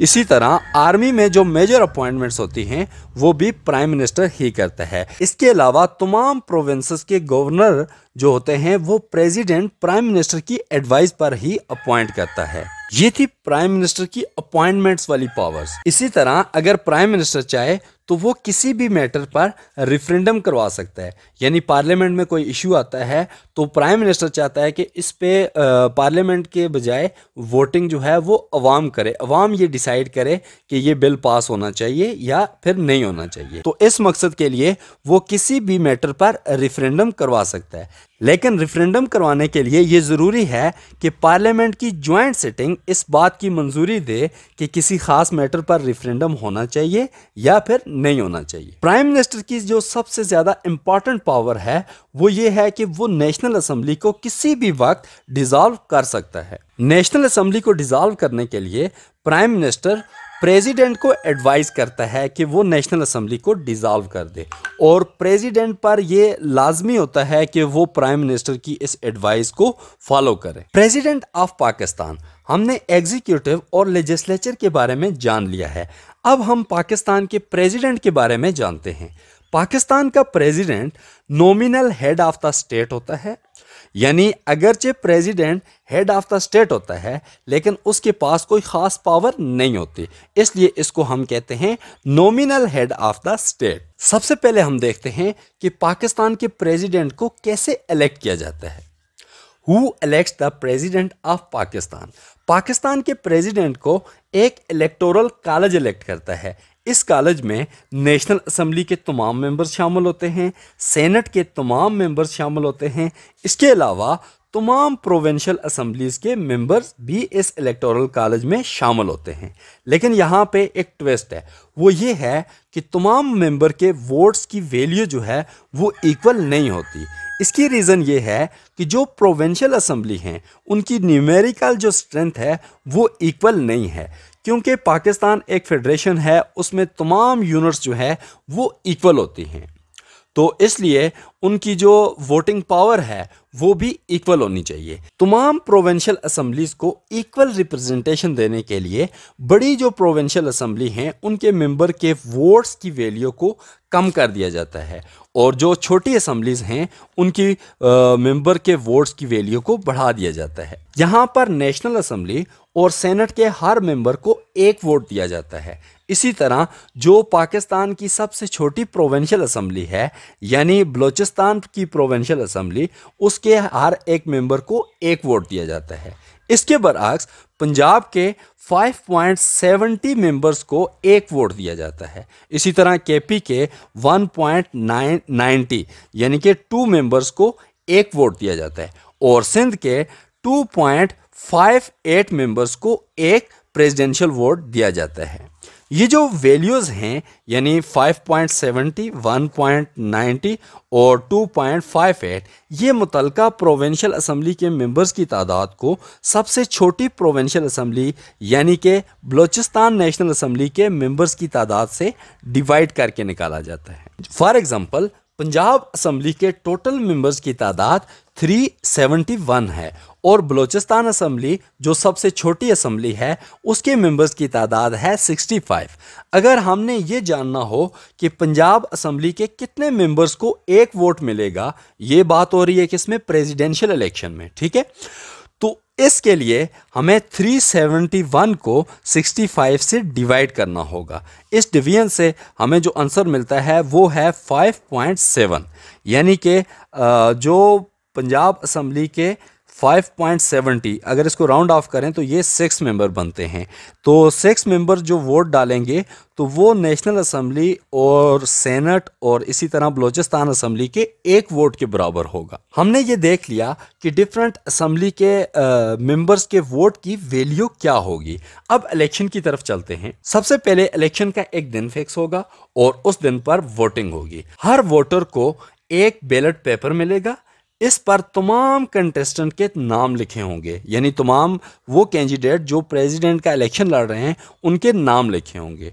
इसी तरह आर्मी में जो मेजर अपॉइंटमेंट्स होती हैं वो भी प्राइम मिनिस्टर ही करता है इसके अलावा तमाम प्रोविंसेस के गवर्नर जो होते हैं वो प्रेसिडेंट प्राइम मिनिस्टर की एडवाइस पर ही अपॉइंट करता है ये थी प्राइम मिनिस्टर की अपॉइंटमेंट्स वाली पावर्स इसी तरह अगर प्राइम मिनिस्टर चाहे तो वो किसी भी मैटर पर रिफरेंडम करवा सकता है यानी पार्लियामेंट में कोई इशू आता है तो प्राइम मिनिस्टर चाहता है कि इस पे पार्लियामेंट के बजाय वोटिंग जो है वो अवाम करे अवाम ये डिसाइड करे कि ये बिल पास होना चाहिए या फिर नहीं होना चाहिए तो इस मकसद के लिए वो किसी भी मैटर पर रिफरेंडम करवा सकता है लेकिन रिफरेंडम करवाने के लिए ये ज़रूरी है कि पार्लियामेंट की ज्वाइंट सिटिंग इस बात की मंजूरी दे कि किसी खास मैटर पर रेफरेंडम होना चाहिए या फिर नहीं होना चाहिए प्राइम मिनिस्टर की जो सबसे ज़्यादा इंपॉर्टेंट पावर है वो ये है कि वो नेशनल असम्बली को किसी भी वक्त डिज़ोल्व कर सकता है नेशनल असम्बली को डिज़ोल्व करने के लिए प्राइम मिनिस्टर प्रेसिडेंट को एडवाइस करता है कि वो नेशनल असम्बली को डिज़ाल्व कर दे और प्रेसिडेंट पर ये लाजमी होता है कि वो प्राइम मिनिस्टर की इस एडवाइस को फॉलो करें प्रेसिडेंट ऑफ पाकिस्तान हमने एग्जीक्यूटिव और लेजिस्लेचर के बारे में जान लिया है अब हम पाकिस्तान के प्रेसिडेंट के बारे में जानते हैं पाकिस्तान का president nominal head of the state होता है यानी अगरचे president head of the state होता है लेकिन उसके पास कोई ख़ास पावर नहीं होती इसलिए इसको हम कहते हैं nominal head of the state सबसे पहले हम देखते हैं कि पाकिस्तान के प्रेसिडेंट को कैसे इलेक्ट किया जाता है who elects the president of Pakistan Pakistan के प्रेसिडेंट को एक इलेक्टोरल कॉलेज इलेक्ट करता है इस कॉलेज में नेशनल असम्बली के तमाम मेंबर शामिल होते हैं सेनेट के तमाम मेंबर शामिल होते हैं इसके अलावा तमाम प्रोविंशियल असम्बलीज़ के मेंबर्स भी इस इलेक्टोरल कॉलेज में शामिल होते हैं लेकिन यहाँ पे एक ट्विस्ट है वो ये है कि तमाम मेंबर के वोट्स की वैल्यू जो है वो इक्वल नहीं होती इसकी रीज़न ये है कि जो प्रोविंशियल असम्बली हैं उनकी न्यूमेरिकल जो स्ट्रेंथ है वो इक्वल नहीं है क्योंकि पाकिस्तान एक फेडरेशन है उसमें तमाम यूनिट्स जो है वो इक्वल होती हैं तो इसलिए उनकी जो वोटिंग पावर है वो भी इक्वल होनी चाहिए तमाम प्रोविंशियल असम्बलीज़ को इक्वल रिप्रेजेंटेशन देने के लिए बड़ी जो प्रोविंशियल असम्बली हैं उनके मेंबर के वोट्स की वैल्यू को कम कर दिया जाता है और जो छोटी असम्बलीज़ हैं उनकी मेंबर के वोट्स की वैल्यू को बढ़ा दिया जाता है यहाँ पर नेशनल असम्बली और सेनेट के हर मेंबर को एक वोट दिया जाता है इसी तरह जो पाकिस्तान की सबसे छोटी प्रोवेंशियल असम्बली है यानी बलूचिस्तान की प्रोवेंशियल असम्बली उसके हर एक मेंबर को एक वोट दिया जाता है इसके बरक्स पंजाब के 5.70 मेंबर्स को एक वोट दिया जाता है इसी तरह केपी के 1.990 यानी कि टू मेंबर्स को एक वोट दिया जाता है और सिंध के पॉइंट फाइव एट मेंबर्स को एक प्रेसिडेंशियल वोट दिया जाता है ये जो वैल्यूज़ हैं यानी 5.70, 1.90 और 2.58 ये मुतलका प्रोवेंशियल असम्बली के मेंबर्स की तादाद को सबसे छोटी प्रोवेंशल असम्बली यानी कि बलोचिस्तान नेशनल असम्बली के मेंबर्स की तादाद से डिवाइड करके निकाला जाता है फॉर एग्ज़ाम्पल पंजाब असम्बली के टोटल मेंबर्स की तादाद 371 है और बलोचिस्तान असम्बली जो सबसे छोटी असम्बली है उसके मेंबर्स की तादाद है 65 अगर हमने ये जानना हो कि पंजाब असम्बली के कितने मेंबर्स को एक वोट मिलेगा ये बात हो रही है कि इसमें प्रेसिडेंशियल इलेक्शन में ठीक है तो इसके लिए हमें 371 को 65 से डिवाइड करना होगा इस डिवीजन से हमें जो आंसर मिलता है वो है 5.7 यानी कि जो पंजाब असम्बली के 5.70 अगर इसको राउंड ऑफ करें तो ये सिक्स मेंबर बनते हैं तो सिक्स मेंबर जो वोट डालेंगे तो वो नेशनल असम्बली और सेनेट और इसी तरह बलोचिस्तान असम्बली के एक वोट के बराबर होगा हमने ये देख लिया कि डिफरेंट असम्बली के मेंबर्स के वोट की वैल्यू क्या होगी अब इलेक्शन की तरफ चलते हैं सबसे पहले इलेक्शन का एक दिन फिक्स होगा और उस दिन पर वोटिंग होगी हर वोटर को एक बैलेट पेपर मिलेगा इस पर तमाम कंटेस्टेंट के नाम लिखे होंगे यानी तमाम वो कैंडिडेट जो प्रेसिडेंट का इलेक्शन लड़ रहे हैं उनके नाम लिखे होंगे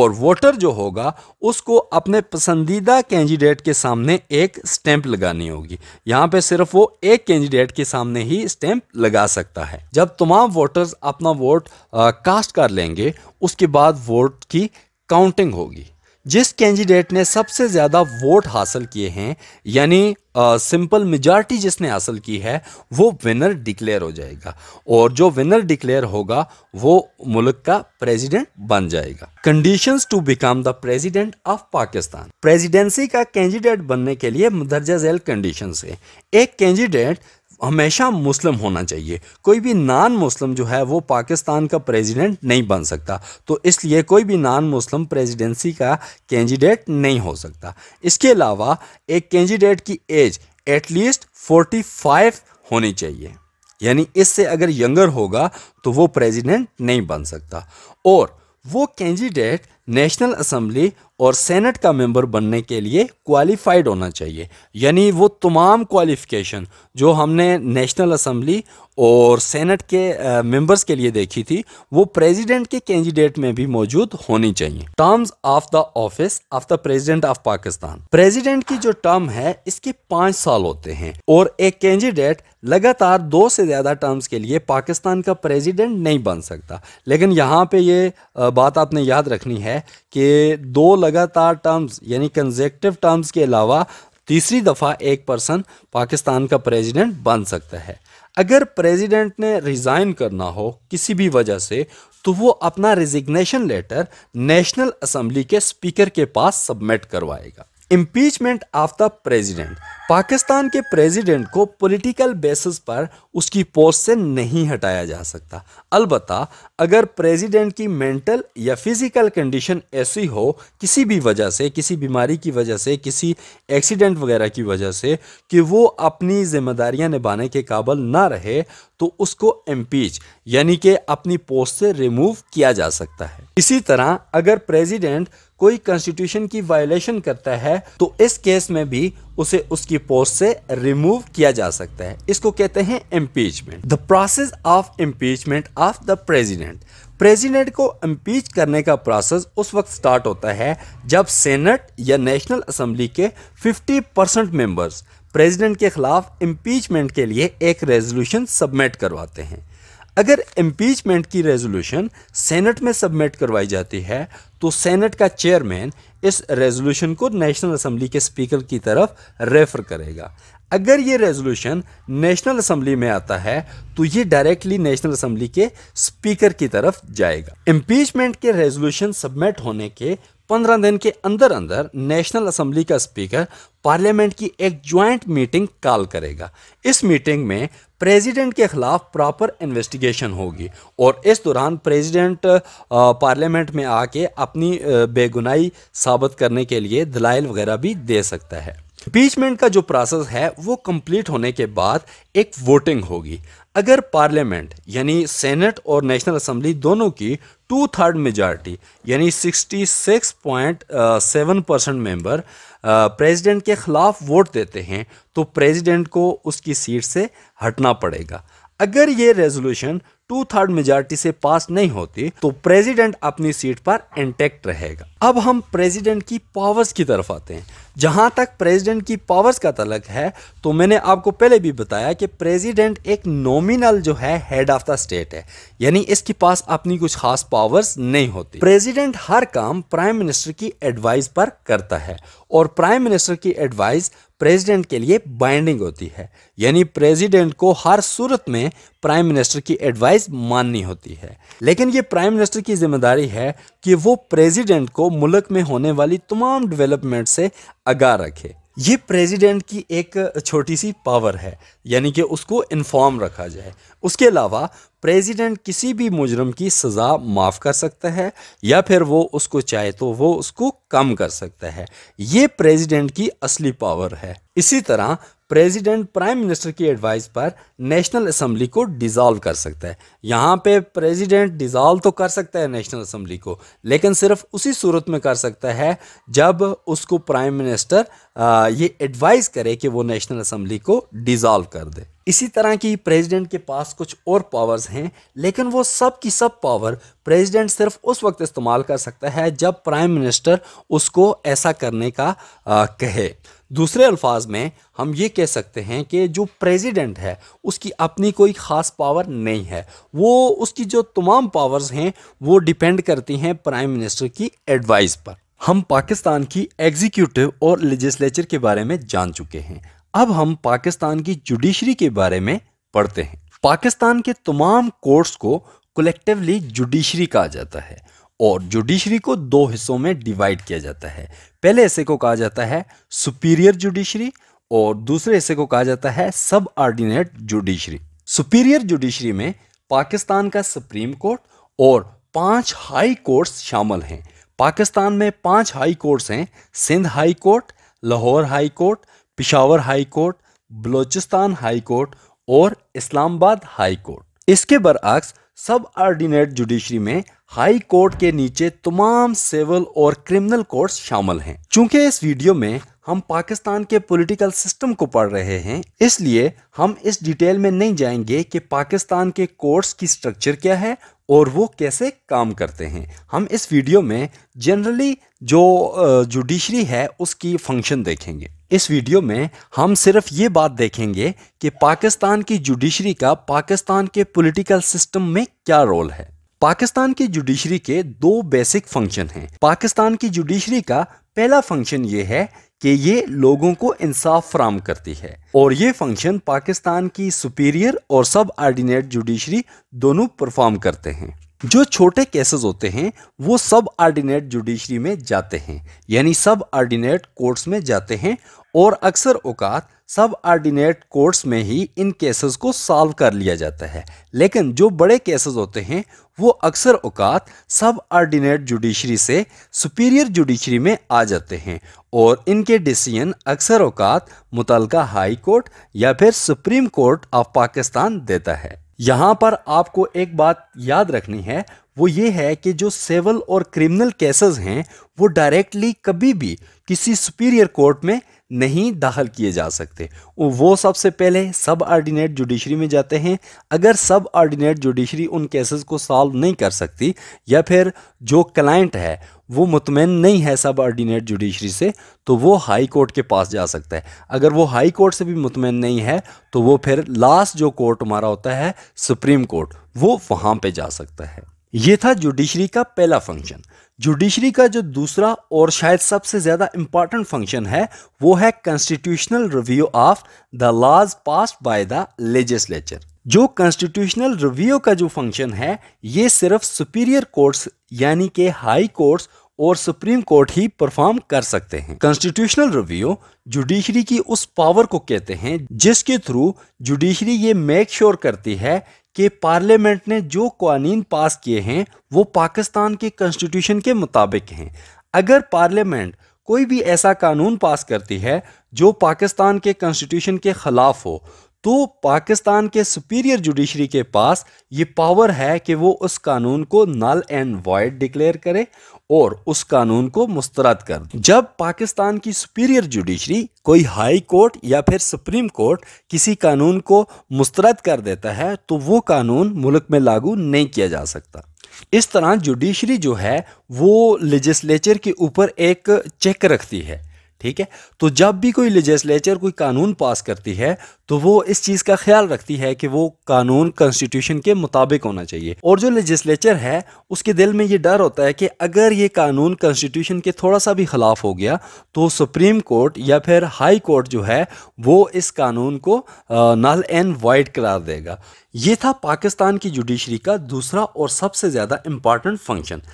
और वोटर जो होगा उसको अपने पसंदीदा कैंडिडेट के सामने एक स्टैंप लगानी होगी यहाँ पे सिर्फ वो एक कैंडिडेट के सामने ही स्टैंप लगा सकता है जब तमाम वोटर्स अपना वोट आ, कास्ट कर लेंगे उसके बाद वोट की काउंटिंग होगी जिस कैंडिडेट ने सबसे ज़्यादा वोट हासिल किए हैं यानी सिंपल मेजॉरिटी जिसने हासिल की है वो विनर डिक्लेयर हो जाएगा और जो विनर डिक्लेयर होगा वो मुल्क का प्रेसिडेंट बन जाएगा conditions to become the president of Pakistan presidency का कैंडिडेट बनने के लिए मदरजा झेल कंडीशन है एक कैंडिडेट हमेशा मुस्लिम होना चाहिए कोई भी नान मुस्लिम जो है वो पाकिस्तान का प्रेसिडेंट नहीं बन सकता तो इसलिए कोई भी नान मुस्लिम प्रेसिडेंसी का कैंडिडेट नहीं हो सकता इसके अलावा एक कैंडिडेट की एज एटलीस्ट 45 होनी चाहिए यानी इससे अगर यंगर होगा तो वो प्रेसिडेंट नहीं बन सकता और वो कैंडिडेट नेशनल असम्बली और सेनेट का मेंबर बनने के लिए क्वालिफाइड होना चाहिए यानी वो तमाम क्वालिफ़िकेशन जो हमने नेशनल असम्बली और सेनेट के मेंबर्स के लिए देखी थी वो प्रेसिडेंट के कैंडिडेट में भी मौजूद होनी चाहिए terms of the office of the president of Pakistan president की जो टर्म है इसके पाँच साल होते हैं और एक कैंडिडेट लगातार दो से ज़्यादा टर्म्स के लिए पाकिस्तान का प्रेसिडेंट नहीं बन सकता लेकिन यहाँ पे ये बात आपने याद रखनी है कि दो लगातार टर्म्स यानी कंजेक्टिव टर्म्स के अलावा तीसरी दफ़ा एक पर्सन पाकिस्तान का प्रेसिडेंट बन सकता है अगर प्रेसिडेंट ने रिज़ाइन करना हो किसी भी वजह से तो वो अपना रिजिग्नेशन लेटर नेशनल असम्बली के स्पीकर के पास सबमिट करवाएगा impeachment of the president Pakistan के प्रेसिडेंट को पॉलिटिकल बेसिस पर उसकी पोस्ट से नहीं हटाया जा सकता अलबत् अगर प्रेसिडेंट की मेंटल या फिज़िकल कंडीशन ऐसी हो किसी भी वजह से किसी बीमारी की वजह से किसी एक्सीडेंट वगैरह की वजह से कि वो अपनी जिम्मेदारियां निभाने के काबल ना रहे तो उसको एम्पीच यानी कि अपनी पोस्ट से रिमूव किया जा सकता है इसी तरह अगर प्रेजिडेंट कोई कॉन्स्टिट्यूशन की वायलेशन करता है तो इस केस में भी उसे उसकी पोस्ट से रिमूव किया जा सकता है इसको कहते हैं impeachment the process of impeachment of the president president को इम्पीच करने का प्रोसेस उस वक्त स्टार्ट होता है जब सेनेट या नेशनल असम्बली के 50 परसेंट मेम्बर्स प्रेजिडेंट के खिलाफ इम्पीचमेंट के लिए एक रेजोल्यूशन सबमिट करवाते हैं अगर इम्पीचमेंट की रेजोल्यूशन सेनेट में सबमिट करवाई जाती है तो सेनेट का चेयरमैन इस रेजोल्यूशन को नेशनल असम्बली के स्पीकर की तरफ रेफर करेगा अगर ये रेजोल्यूशन नेशनल असम्बली में आता है तो ये डायरेक्टली नेशनल असम्बली के स्पीकर की तरफ जाएगा इम्पीचमेंट के रेजोल्यूशन सबमिट होने के पंद्रह दिन के अंदर अंदर नेशनल असम्बली का स्पीकर पार्लियामेंट की एक ज्वाइंट मीटिंग कॉल करेगा इस मीटिंग में प्रेसिडेंट के खिलाफ प्रॉपर इन्वेस्टिगेशन होगी और इस दौरान प्रेसिडेंट पार्लियामेंट में आके अपनी बेगुनाई साबित करने के लिए दलाइल वगैरह भी दे सकता है इम्पीचमेंट का जो प्रोसेस है वो कंप्लीट होने के बाद एक वोटिंग होगी अगर पार्लियामेंट यानी सेनेट और नेशनल असम्बली दोनों की टू थर्ड मेजॉरिटी यानी 66.7 परसेंट मेम्बर प्रेजिडेंट के ख़िलाफ़ वोट देते हैं तो प्रेजिडेंट को उसकी सीट से हटना पड़ेगा अगर ये रेजोल्यूशन टू थर्ड मेजोरिटी से पास नहीं होती तो प्रेसिडेंट अपनी सीट पर इंटेक्ट रहेगा अब हम प्रेसिडेंट की पावर्स की तरफ आते हैं जहां तक प्रेसिडेंट की पावर्स का तलक है तो मैंने आपको पहले भी बताया कि प्रेसिडेंट एक नॉमिनल जो है हेड ऑफ द स्टेट है यानी इसके पास अपनी कुछ खास पावर्स नहीं होती प्रेसिडेंट हर काम प्राइम मिनिस्टर की एडवाइस पर करता है और प्राइम मिनिस्टर की एडवाइस प्रेसिडेंट के लिए बाइंडिंग होती है यानी प्रेसिडेंट को हर सूरत में प्राइम मिनिस्टर की एडवाइस माननी होती है लेकिन ये प्राइम मिनिस्टर की जिम्मेदारी है कि वो प्रेसिडेंट को मुल्क में होने वाली तमाम डेवलपमेंट से आगाह रखे ये प्रेसिडेंट की एक छोटी सी पावर है यानी कि उसको इन्फॉर्म रखा जाए उसके अलावा प्रेसिडेंट किसी भी मुजरम की सज़ा माफ़ कर सकता है या फिर वो उसको चाहे तो वो उसको कम कर सकता है ये प्रेसिडेंट की असली पावर है इसी तरह प्रेसिडेंट प्राइम मिनिस्टर की एडवाइस पर नेशनल असम्बली को डिज़ॉल्व कर सकता है यहाँ पे प्रेसिडेंट डिज़ॉल्व तो कर सकता है नेशनल असम्बली को लेकिन सिर्फ उसी सूरत में कर सकता है जब उसको प्राइम मिनिस्टर ये एडवाइस करे कि वो नेशनल असम्बली को डिज़ॉल्व कर दे इसी तरह की प्रेसिडेंट के पास कुछ और पावर्स हैं लेकिन वो सब की सब पावर प्रेसिडेंट सिर्फ उस वक्त इस्तेमाल कर सकता है जब प्राइम मिनिस्टर उसको ऐसा करने का आ, कहे दूसरे अल्फाज में हम ये कह सकते हैं कि जो प्रेसिडेंट है उसकी अपनी कोई ख़ास पावर नहीं है वो उसकी जो तमाम पावर्स हैं वो डिपेंड करती हैं प्राइम मिनिस्टर की एडवाइस पर हम पाकिस्तान की एग्जीक्यूटिव और लेजिस्लेचर के बारे में जान चुके हैं अब हम पाकिस्तान की जुडिशरी के बारे में पढ़ते हैं पाकिस्तान के तमाम कोर्ट्स को कलेक्टिवली जुडिशरी कहा जाता है और जुडिशरी को दो हिस्सों में डिवाइड किया जाता है पहले हिस्से को कहा जाता है सुपीरियर जुडिशरी और दूसरे हिस्से को कहा जाता है सब ऑर्डिनेट जुडिशरी सुपीरियर जुडिशरी में पाकिस्तान का सुप्रीम कोर्ट और पांच हाई कोर्ट्स शामिल हैं पाकिस्तान में पांच हाई कोर्ट्स हैं Sindh high court Lahore high court Peshawar high court Balochistan high court और इस्लामाबाद हाई कोर्ट इसके बरअक्स सब ऑर्डिनेट जुडिशरी में हाई कोर्ट के नीचे तमाम सिविल और क्रिमिनल कोर्ट्स शामिल हैं चूंकि इस वीडियो में हम पाकिस्तान के पॉलिटिकल सिस्टम को पढ़ रहे हैं इसलिए हम इस डिटेल में नहीं जाएंगे कि पाकिस्तान के कोर्ट्स की स्ट्रक्चर क्या है और वो कैसे काम करते हैं हम इस वीडियो में जनरली जो जुडिशरी है उसकी फंक्शन देखेंगे इस वीडियो में हम सिर्फ ये बात देखेंगे कि पाकिस्तान की जुडिशरी का पाकिस्तान के पॉलिटिकल सिस्टम में क्या रोल है पाकिस्तान की जुडिशरी के दो बेसिक फंक्शन हैं पाकिस्तान की जुडिशरी का पहला फंक्शन ये है कि ये लोगों को इंसाफ फ्राहम करती है और ये फंक्शन पाकिस्तान की सुपीरियर और सब आर्डिनेट जुडिशरी दोनों परफॉर्म करते हैं जो छोटे केसेस होते हैं वो सब आर्डिनेट जुडिशरी में जाते हैं यानी सब आर्डिनेट कोर्ट्स में जाते हैं और अक्सर औकात सब आर्डिनेट कोर्ट्स में ही इन केसेस को सॉल्व कर लिया जाता है लेकिन जो बड़े केसेस होते हैं वो अक्सर औकात सब ऑर्डिनेट जुडिशरी से सुपीरियर जुडिशरी में आ जाते हैं और इनके डिसीजन अक्सर औकात मुतल हाई कोर्ट या फिर सुप्रीम कोर्ट ऑफ पाकिस्तान देता है यहाँ पर आपको एक बात याद रखनी है वो ये है कि जो सिविल और क्रिमिनल केसेस हैं वो डायरेक्टली कभी भी किसी सुपीरियर कोर्ट में नहीं दाखिल किए जा सकते वो सबसे पहले सब आर्डिनेट जुडिशरी में जाते हैं अगर सब आर्डिनेट जुडिशरी उन केसेस को सॉल्व नहीं कर सकती या फिर जो क्लाइंट है वो मुतमिन नहीं है सब आर्डिनेट जुडिशरी से तो वो हाई कोर्ट के पास जा सकता है अगर वो हाई कोर्ट से भी मुतमिन नहीं है तो वो फिर लास्ट जो कोर्ट हमारा होता है सुप्रीम कोर्ट वो वहाँ पर जा सकता है ये था जुडिशरी का पहला फंक्शन जुडिशरी का जो दूसरा और शायद सबसे ज़्यादा इंपॉर्टेंट फंक्शन है वो है constitutional review of the laws pass by the legislature जो कॉन्स्टिट्यूशनल रिव्यू का जो फंक्शन है ये सिर्फ सुपीरियर कोर्ट्स यानी के हाई कोर्ट्स और सुप्रीम कोर्ट ही परफॉर्म कर सकते हैं कॉन्स्टिट्यूशनल रिव्यू जुडिशरी की उस पावर को कहते हैं जिसके थ्रू जुडिशरी ये मेक श्योर sure करती है कि पार्लियामेंट ने जो कवानीन पास किए हैं वो पाकिस्तान के कॉन्स्टिट्यूशन के मुताबिक हैं अगर पार्लियामेंट कोई भी ऐसा कानून पास करती है जो पाकिस्तान के कॉन्स्टिट्यूशन के ख़िलाफ़ हो तो पाकिस्तान के सुपीरियर जुडिशरी के पास ये पावर है कि वो उस कानून को नल एंड वॉइड डिक्लेयर करे और उस कानून को मुस्तरद कर जब पाकिस्तान की सुपीरियर जुडिशरी कोई हाई कोर्ट या फिर सुप्रीम कोर्ट किसी कानून को मुस्तरद कर देता है तो वो कानून मुल्क में लागू नहीं किया जा सकता इस तरह जुडिशरी जो है वो लेजिस्लेचर के ऊपर एक चेक रखती है ठीक है तो जब भी कोई लेजिस्लेचर कोई कानून पास करती है तो वो इस चीज़ का ख्याल रखती है कि वो कानून कॉन्स्टिट्यूशन के मुताबिक होना चाहिए और जो लेजिस्लेचर है उसके दिल में ये डर होता है कि अगर ये कानून कॉन्स्टिट्यूशन के थोड़ा सा भी ख़िलाफ़ हो गया तो सुप्रीम कोर्ट या फिर हाई कोर्ट जो है वो इस कानून को नल एंड वाइड करार देगा ये था पाकिस्तान की जुडिशरी का दूसरा और सबसे ज़्यादा इम्पॉर्टेंट फंक्शन